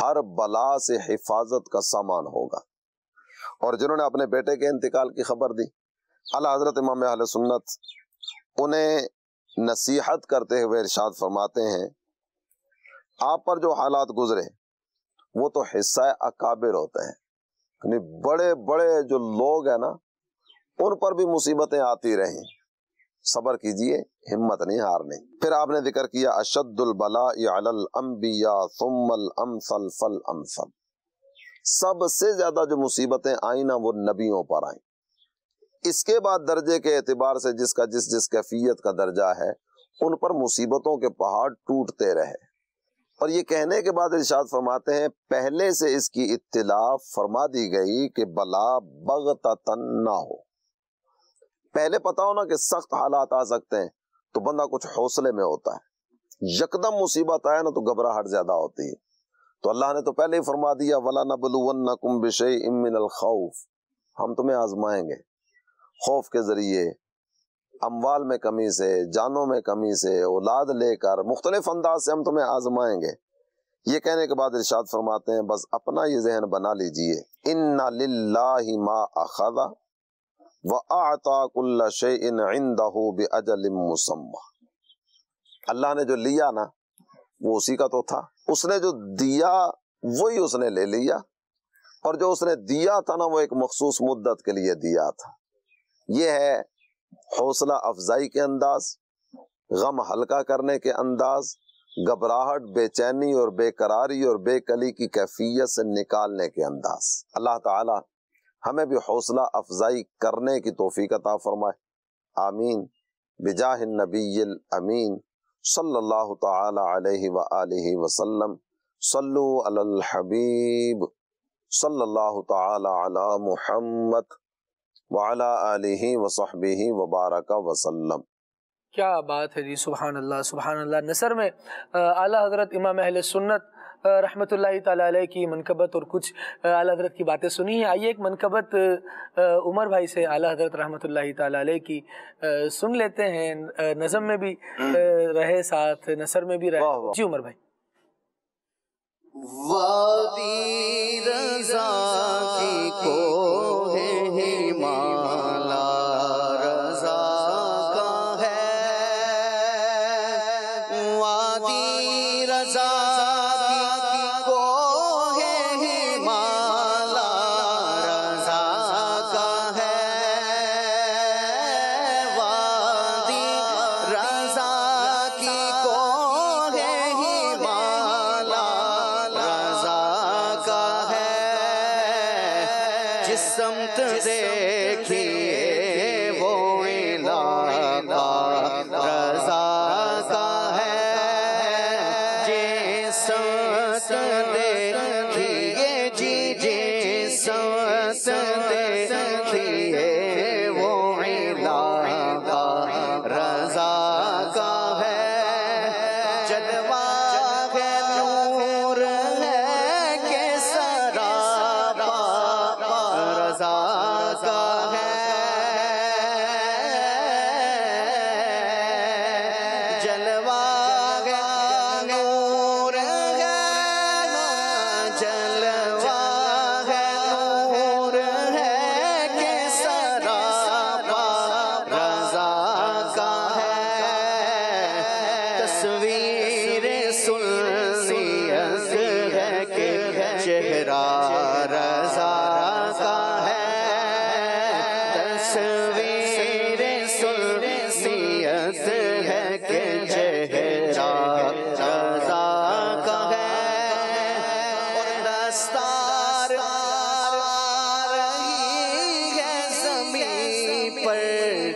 हर बला से हिफाजत का सामान होगा और जिन्होंने अपने बेटे के इंतकाल की खबर दी अला हज़रत इमाम अहल सुन्नत उन्हें नसीहत करते हुए इरशाद फरमाते हैं आप पर जो हालात गुजरे वो तो हिस्सा अकाबिर होते हैं यानी बड़े बड़े जो लोग हैं ना उन पर भी मुसीबतें आती रहें सबर कीजिए हिम्मत नहीं हारने फिर आपने जिक्र किया अशदुलबलाबिया सबसे ज्यादा जो मुसीबतें आई ना वो नबियों पर आई इसके बाद दर्जे के एतबार से जिसका जिस जिस कैफियत का दर्जा है उन पर मुसीबतों के पहाड़ टूटते रहे और ये कहने के बाद इर्शाद फरमाते हैं पहले से इसकी इत्तला फरमा दी गई कि बला बगतन ना हो पहले पता हो ना कि सख्त हालात आ सकते हैं तो बंदा कुछ हौसले में होता है यकदम मुसीबत आए ना तो घबराहट ज्यादा होती है तो अल्लाह ने तो पहले ही फरमा दिया वला नबलुवन कुम बिशई खौफ हम तुम्हें आजमाएंगे खौफ के ज़रिए अमवाल में कमी से जानों में कमी से औलाद लेकर मुख्तलिफ अंदाज से हम तुम्हें आजमाएंगे ये कहने के बाद इर्शाद फरमाते हैं बस अपना ये जहन बना लीजिए इन्ना लिल्लाहि मा अखदा व आता कुल्ला इन इंदहु मुसम्मा अल्लाह ने जो लिया ना वो उसी का तो था उसने जो दिया वही उसने ले लिया और जो उसने दिया था ना वो एक मखसूस मुद्दत के लिए दिया था ये है हौसला अफजाई के अंदाज गम हल्का करने के अंदाज घबराहट बेचैनी और बेकरारी और बेकली की कैफियत से निकालने के अंदाज अल्लाह ताला हमें भी हौसला अफजाई करने की तोफ़ी अता फरमाए आमीन बिजाह नबील अमीन सल्लल्लाहु ताला अलैहि व आलिहि वसल्लम सल्लु अलल हबीब सल्लल्लाहु ताला अला मुहम्मद वाला वबारक वसलम क्या बात है जी सुबहान अल्लाह सुबहान अल्लाह नसर में आला हज़रत इमाम अहल सुन्नत रहमत ताली की मनकबत और कुछ आला हजरत की बातें सुनी है आइए एक मनकबत उमर भाई से आला हजरत रहमत ताली की सुन लेते हैं नज़म में भी रहे साथ नसर में भी रहे वाँ वाँ। जी उमर भाई वादी रजा की को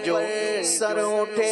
जो सर उठे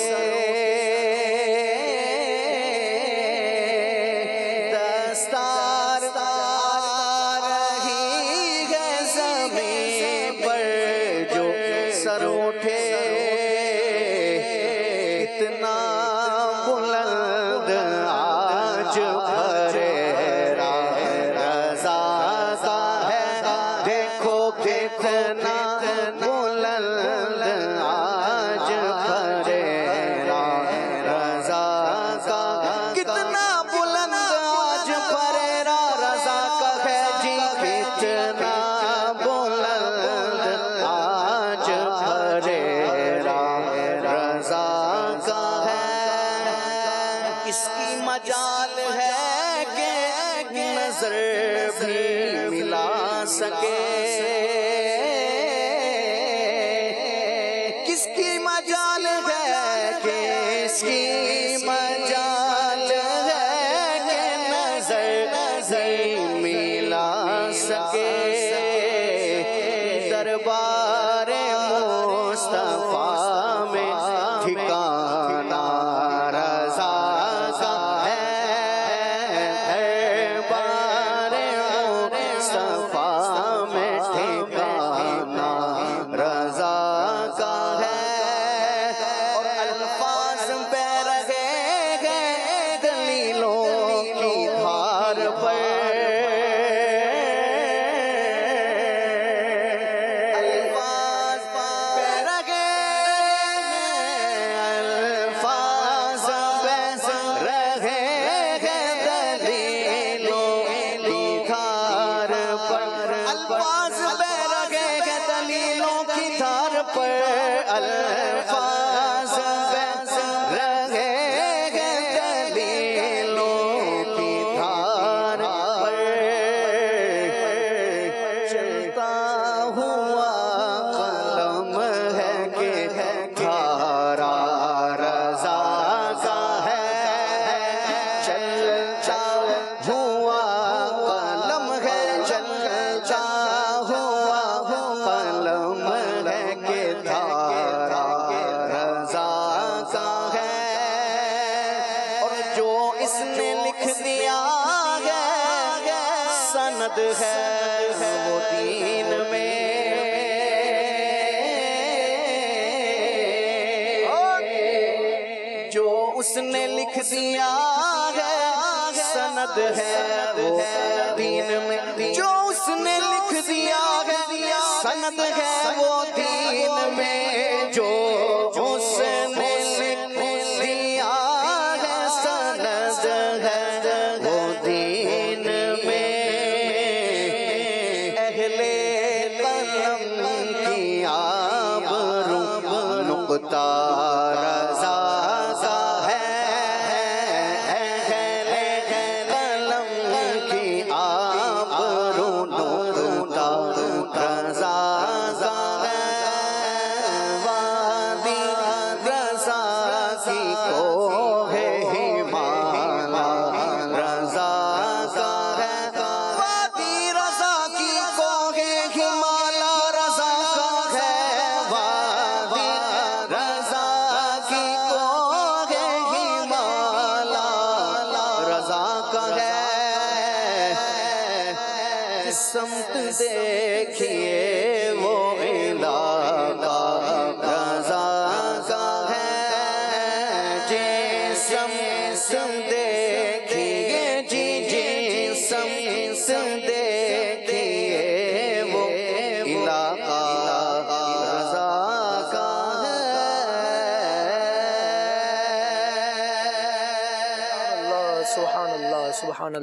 لقطا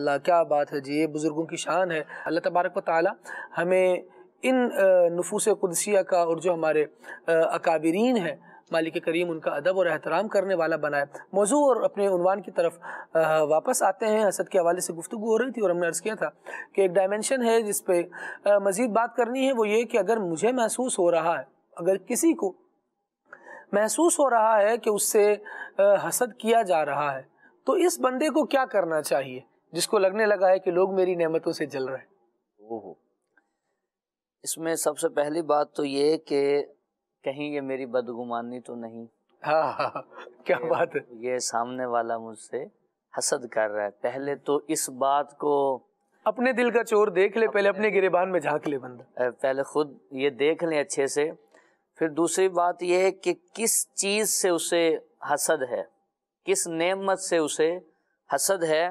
माशाल्लाह क्या बात है जी ये बुज़ुर्गों की शान है अल्लाह तबारक व ताली हमें इन नफूस कुदसिया का और जो हमारे अकाबरीन है मालिक करीम उनका अदब और एहतराम करने वाला बनाए मौजू और अपने उनवान की तरफ वापस आते हैं असद के हवाले से गुफ्तु हो रही थी और हमने अर्ज़ किया था कि एक डायमेंशन है जिस पर मज़ीद बात करनी है वो ये कि अगर मुझे महसूस हो रहा है अगर किसी को महसूस हो रहा है कि उससे हसद किया जा रहा है तो इस बंदे को क्या करना चाहिए जिसको लगने लगा है कि लोग मेरी नेमतों से जल रहे हैं इसमें सबसे पहली बात तो ये कि कहीं ये मेरी बदगुमानी तो नहीं हाँ, हाँ, हाँ क्या बात है ये सामने वाला मुझसे हसद कर रहा है पहले तो इस बात को अपने दिल का चोर देख ले पहले अपने गिरेबान में झांक ले बंदा पहले खुद ये देख ले अच्छे से फिर दूसरी बात यह है कि किस चीज से उसे हसद है किस नेमत से उसे हसद है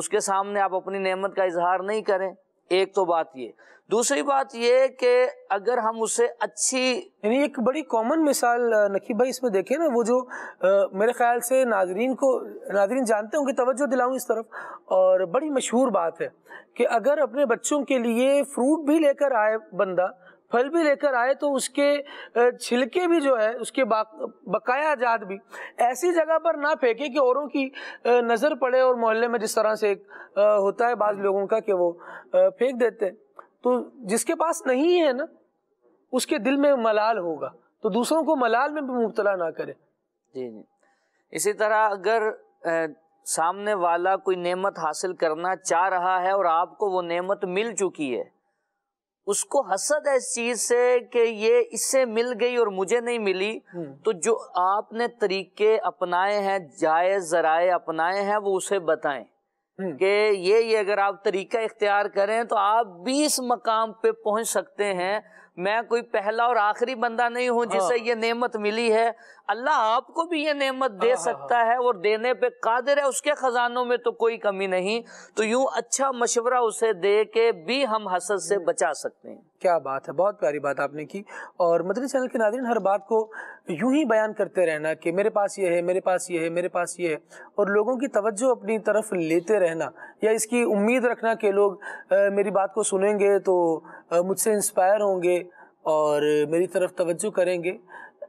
उसके सामने आप अपनी नेमत का इजहार नहीं करें एक तो बात ये दूसरी बात ये कि अगर हम उसे अच्छी यानी एक बड़ी कॉमन मिसाल नकीब भाई इसमें देखें ना वो जो आ, मेरे ख्याल से नाजरीन को नाजरीन जानते होंगे तवज्जो दिलाऊं इस तरफ और बड़ी मशहूर बात है कि अगर अपने बच्चों के लिए फ्रूट भी लेकर आए बंदा फल भी लेकर आए तो उसके छिलके भी जो है उसके बकाया जात भी ऐसी जगह पर ना फेंके कि औरों की नज़र पड़े और मोहल्ले में जिस तरह से एक होता है बाज़ लोगों का कि वो फेंक देते हैं तो जिसके पास नहीं है ना उसके दिल में मलाल होगा तो दूसरों को मलाल में भी मुबतला ना करे जी जी इसी तरह अगर ए, सामने वाला कोई नेमत हासिल करना चाह रहा है और आपको वो नेमत मिल चुकी है उसको हसद है इस चीज से कि ये इससे मिल गई और मुझे नहीं मिली हम्म। तो जो आपने तरीके अपनाए हैं जायज जराए अपनाए हैं वो उसे बताएं हम्म। कि ये ये अगर आप तरीका इख्तियार करें तो आप भी इस मकाम पे पहुंच सकते हैं मैं कोई पहला और आखिरी बंदा नहीं हूं जिसे हाँ। ये नेमत मिली है अल्लाह आपको भी ये नेमत दे हाँ, हाँ, सकता है और देने पे कादिर है उसके खजानों में तो कोई कमी नहीं तो यूं अच्छा मशवरा उसे दे के भी हम हसद से हम्म। बचा सकते हैं क्या बात है बहुत प्यारी बात आपने की और मदनी चैनल के नादिन हर बात को यूं ही बयान करते रहना कि मेरे पास ये है मेरे पास ये है मेरे पास ये है और लोगों की तवज्जो अपनी तरफ लेते रहना या इसकी उम्मीद रखना कि लोग आ, मेरी बात को सुनेंगे तो मुझसे इंस्पायर होंगे और मेरी तरफ तवज्जो करेंगे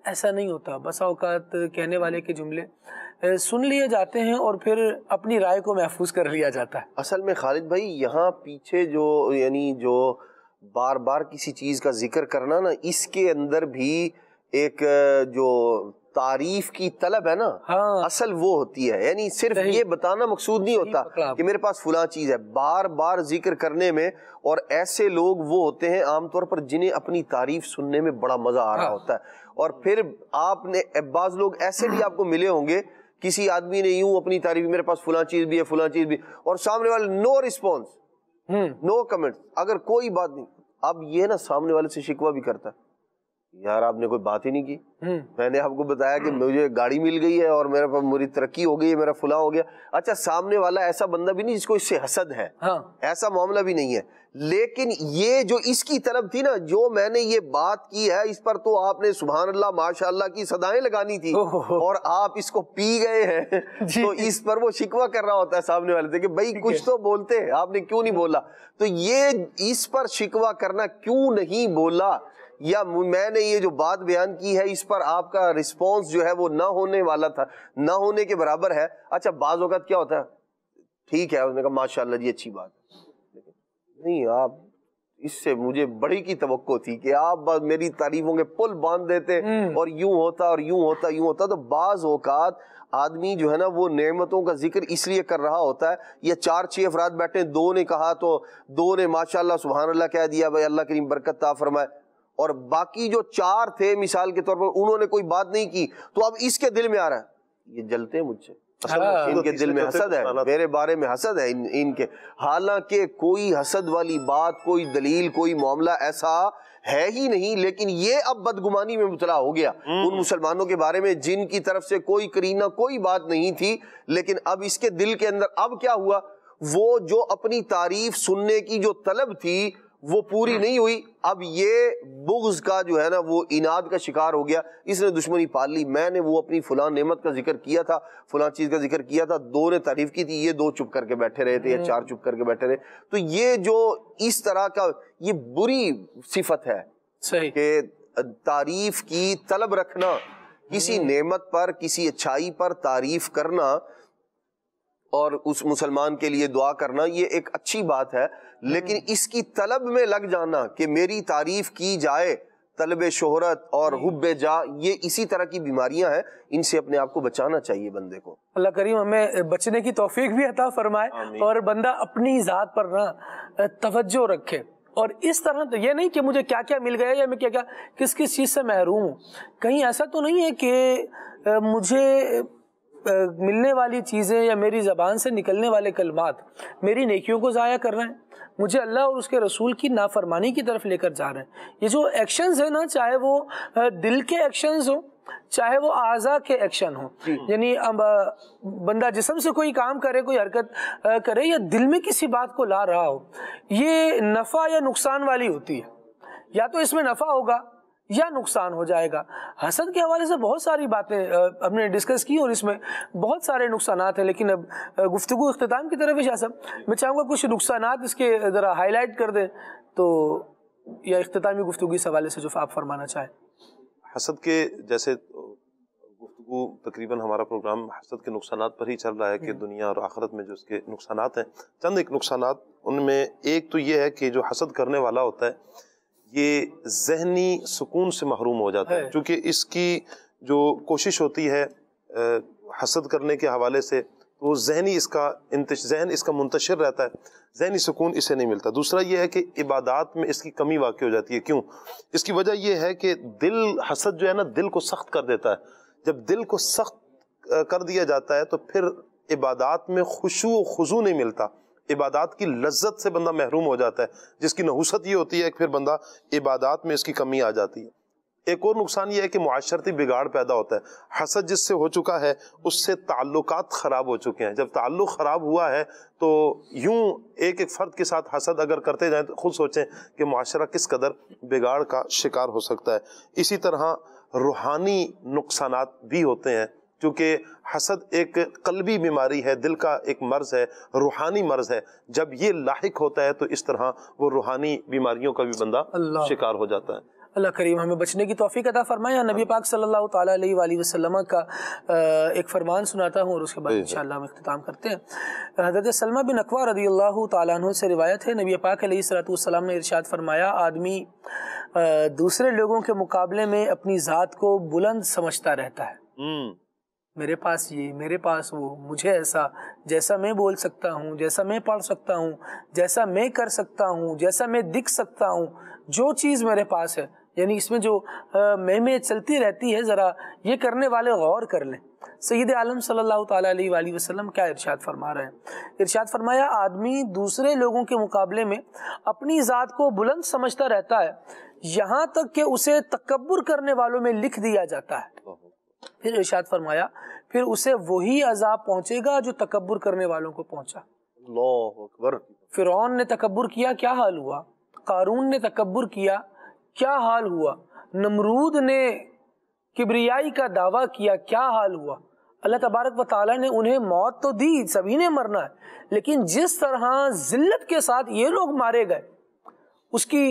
ऐसा नहीं होता बसा अवकात कहने वाले के जुमले सुन लिए जाते हैं और फिर अपनी राय को महफूज कर लिया जाता है असल में खालिद भाई यहाँ पीछे जो यानी जो बार बार किसी चीज़ का जिक्र करना ना इसके अंदर भी एक जो तारीफ की तलब है ना हाँ। असल वो होती है यानी सिर्फ ये बताना मकसूद नहीं होता कि मेरे पास फुला चीज है बार बार जिक्र करने में और ऐसे लोग वो होते हैं आमतौर पर जिन्हें अपनी तारीफ सुनने में बड़ा मजा आ रहा हाँ। होता है और फिर आपने बाज लोग ऐसे भी आपको मिले होंगे किसी आदमी ने यूं अपनी तारीफ मेरे पास फुला चीज भी है फुला चीज भी और सामने वाले no response hmm. No comment अगर कोई बात नहीं अब ये ना सामने वाले से शिकवा भी करता है यार आपने कोई बात ही नहीं की हम्म। मैंने आपको बताया कि मुझे गाड़ी मिल गई है और मेरे मेरी तरक्की हो गई है मेरा फुला हो गया अच्छा सामने वाला ऐसा बंदा भी नहीं जिसको इससे हसद है हाँ। ऐसा मामला भी नहीं है लेकिन ये जो इसकी तरफ थी ना जो मैंने ये बात की है इस पर तो आपने सुबह अल्लाह माशाला की सदाएं लगानी थी और आप इसको पी गए हैं तो इस पर वो शिकवा कर रहा होता है सामने वाले से भाई कुछ तो बोलते आपने क्यों नहीं बोला तो ये इस पर शिकवा करना क्यों नहीं बोला या मैंने ये जो बात बयान की है इस पर आपका रिस्पॉन्स जो है वो ना होने वाला था ना होने के बराबर है अच्छा बाज अवत क्या होता है ठीक है उसने कहा माशाल्लाह जी अच्छी बात है नहीं आप इससे मुझे बड़ी की तो थी कि आप बस मेरी तारीफों के पुल बांध देते हम्म। और यूं होता और यूं होता यूं होता तो बाज औकात आदमी जो है ना वो नेमतों का जिक्र इसलिए कर रहा होता है या चार छह अफराद बैठे दो ने कहा तो दो ने माशाल्लाह सुबहानल्ला अल्लाह कह दिया भाई अल्लाह करीम बरकत ता फरमाए और बाकी जो चार थे मिसाल के तौर पर उन्होंने कोई बात नहीं की तो अब इसके दिल में आ रहा है ये जलते हैं मुझसे हाँ। इनके दिल में हसद है मेरे बारे में हसद है इन, इनके हालांकि कोई हसद वाली बात कोई दलील कोई मामला ऐसा है ही नहीं लेकिन ये अब बदगुमानी में मुतला हो गया हम्म। उन मुसलमानों के बारे में जिनकी तरफ से कोई करीना कोई बात नहीं थी लेकिन अब इसके दिल के अंदर अब क्या हुआ वो जो अपनी तारीफ सुनने की जो तलब थी वो पूरी हाँ। नहीं हुई अब ये बुग्ज का जो है ना वो इनाद का शिकार हो गया इसने दुश्मनी पाल ली मैंने वो अपनी फलां नेमत का जिक्र किया था फलां चीज़ का जिक्र किया था दो ने तारीफ की थी ये दो चुप करके बैठे रहे थे या हाँ। चार चुप करके बैठे रहे तो ये जो इस तरह का ये बुरी सिफत है कि तारीफ की तलब रखना किसी हाँ। नेमत पर किसी अच्छाई पर तारीफ करना और उस मुसलमान के लिए दुआ करना ये एक अच्छी बात है लेकिन हम्म। इसकी तलब में लग जाना कि मेरी तारीफ की जाए तलब शोहरत और हम्म। हुब्बे जा ये इसी तरह की बीमारियां हैं इनसे अपने आप को बचाना चाहिए बंदे को अल्लाह करीम हमें बचने की तोफीक भी अता फरमाए और बंदा अपनी ज़ात पर ना तवज्जो रखे और इस तरह तो ये नहीं कि मुझे क्या क्या मिल गया या मैं क्या क्या किस किस चीज़ से महरूम हूँ कहीं ऐसा तो नहीं है कि मुझे मिलने वाली चीज़ें या मेरी ज़बान से निकलने वाले कलमात मेरी नेकियों को ज़ाया कर रहे हैं मुझे अल्लाह और उसके रसूल की नाफरमानी की तरफ लेकर जा रहे हैं ये जो एक्शंस है ना चाहे वो दिल के एक्शंस हों चाहे वो आज़ा के एक्शन हो यानी बंदा जिसम से कोई काम करे कोई हरकत करे या दिल में किसी बात को ला रहा हो ये नफ़ा या नुकसान वाली होती है या तो इसमें नफ़ा होगा या नुकसान हो जाएगा हसद के हवाले से बहुत सारी बातें हमने डिस्कस की और इसमें बहुत सारे नुकसान हैं लेकिन अब गुफ्तु अख्ताम की तरफ शाह साहब मैं चाहूँगा कुछ नुकसान इसके ज़रा हाईलाइट कर दें तो या अख्तामी गुफ्तु इस हवाले से जो आप फरमाना चाहें हसद के जैसे गुफ्तु तकरीबन हमारा प्रोग्राम हसद के नुकसान पर ही चल रहा है कि हम्म। दुनिया और आखरत में जो इसके नुकसान हैं चंद एक नुकसान उनमें एक तो ये है कि जो हसद करने वाला होता है ये जहनी सुकून से महरूम हो जाता है क्योंकि इसकी जो कोशिश होती है हसद करने के हवाले से तो जहनी इसका जहन इसका मुंतशर रहता है जहनी सुकून इसे नहीं मिलता दूसरा यह है कि इबादत में इसकी कमी वाकई हो जाती है क्यों इसकी वजह यह है कि दिल हसद जो है ना दिल को सख्त कर देता है जब दिल को सख्त कर दिया जाता है तो फिर इबादत में खुशू खजू नहीं मिलता इबादत की लज्जत से बंदा महरूम हो जाता है जिसकी नहुसत ये होती है कि फिर बंदा इबादत में इसकी कमी आ जाती है एक और नुकसान यह है कि माशरती बिगाड़ पैदा होता है हसद जिससे हो चुका है उससे ताल्लुक ख़राब हो चुके हैं जब ताल्लुक ख़राब हुआ है तो यूं एक एक फ़र्द के साथ हसद अगर करते जाएं तो खुद सोचें कि माशरा किस कदर बिगाड़ का शिकार हो सकता है इसी तरह रूहानी नुकसान भी होते हैं चूँकि हसद एक कलबी बीमारी है दिल का एक मर्ज़ है रूहानी मर्ज़ है जब ये लाक होता है तो इस तरह वो रूहानी बीमारियों का भी बंदा शिकार हो जाता है अल्लाह करीम हमें बचने की तोफ़ी अदा फरमाए नबी हाँ। पाक सल्लल्लाहु अलैहि वसल्लम का एक फरमान सुनाता हूँ और उसके बाद इंशाल्लाह हम अख्ताम करते हैं हज़रत सलमा बिन अकवा रदी अल्लाह तु से रिवायत है नबी पाक सलाम ने इरशाद फरमाया आदमी दूसरे लोगों के मुकाबले में अपनी ज़ात को बुलंद समझता रहता है हम्म। मेरे पास ये मेरे पास वो मुझे ऐसा जैसा मैं बोल सकता हूँ जैसा मैं पढ़ सकता हूँ जैसा मैं कर सकता हूँ जैसा मैं दिख सकता हूँ जो चीज़ मेरे पास है यानी इसमें जो मैं में चलती रहती है ज़रा ये करने वाले गौर कर लें सैद आलम सल्लल्लाहु अलैहि वसल्लम क्या इरशाद फरमा रहे हैं इरशाद फरमाया आदमी दूसरे लोगों के मुकाबले में अपनी ज़ात को बुलंद समझता रहता है यहाँ तक कि उसे तकबर करने वालों में लिख दिया जाता है फिर इर्शाद फरमाया फिर उसे वही अजाब पहुंचेगा जो तकबर करने वालों को पहुंचा फिर ने तकबर किया क्या हाल हुआ कारून ने तकबर किया क्या हाल हुआ नमरूद ने किबरियाई का दावा किया क्या हाल हुआ अल्लाह तबारक व ताली ने उन्हें मौत तो दी सभी ने मरना है लेकिन जिस तरह जिल्लत के साथ ये लोग मारे गए उसकी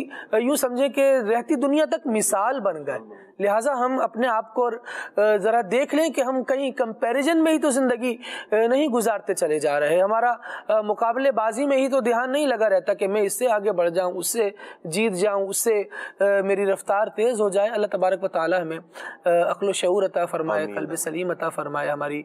यूँ समझे कि रहती दुनिया तक मिसाल बन गए लिहाजा हम अपने आप को ज़रा देख लें कि हम कहीं कंपैरिजन में ही तो ज़िंदगी नहीं गुजारते चले जा रहे हैं हमारा मुकाबलेबाजी में ही तो ध्यान नहीं लगा रहता कि मैं इससे आगे बढ़ जाऊँ उससे जीत जाऊँ उससे मेरी रफ्तार तेज़ हो जाए अल्लाह तबारक व ताली हमें अक्ल अता फ़रमाए कल्ब सलीम अता फ़रमाए हमारी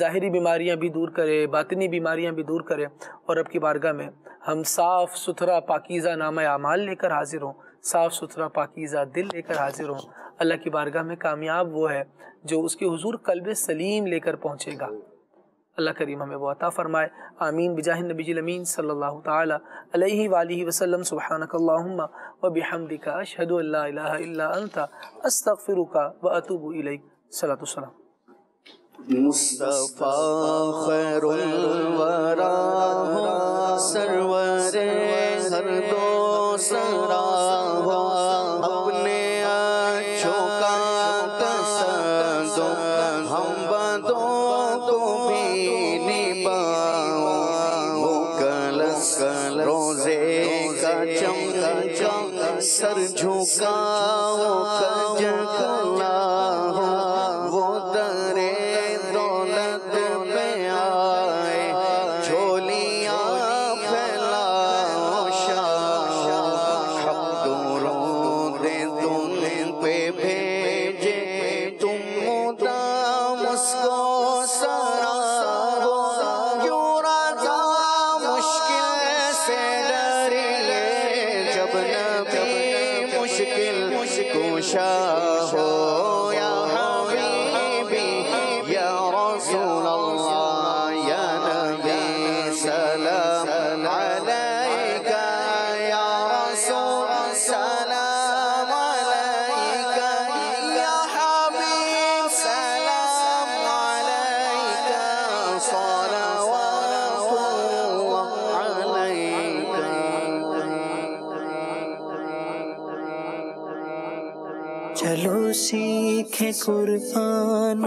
ज़ाहरी बीमारियाँ भी दूर करे बातनी बीमारियाँ भी दूर करे और अब की बारगाह में हम साफ़ सुथरा पाकिज़ा नाम आमाल लेकर हाजिर हों साफ़ सुथरा पाकिज़ा दिल लेकर हाजिर हों अल्लाह की बारगाह में कामयाब वो है जो उसके हजूर कल्ब सलीम लेकर पहुँचेगा अल्लाह करीम हमें वता फ़रमाए आमीन बिजाह नबी अमीन सल्ला तह वसलम सुबहानकल्ला व बिहमदिका अस्तफ़िर का व सलातम مصطفى خير الورى سرور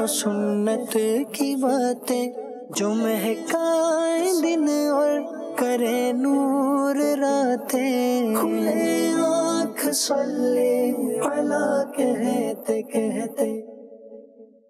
सुन्नत की बातें जो महकाए दिन और करे नूर रातें खुले आँख सल्ले अला कहते कहते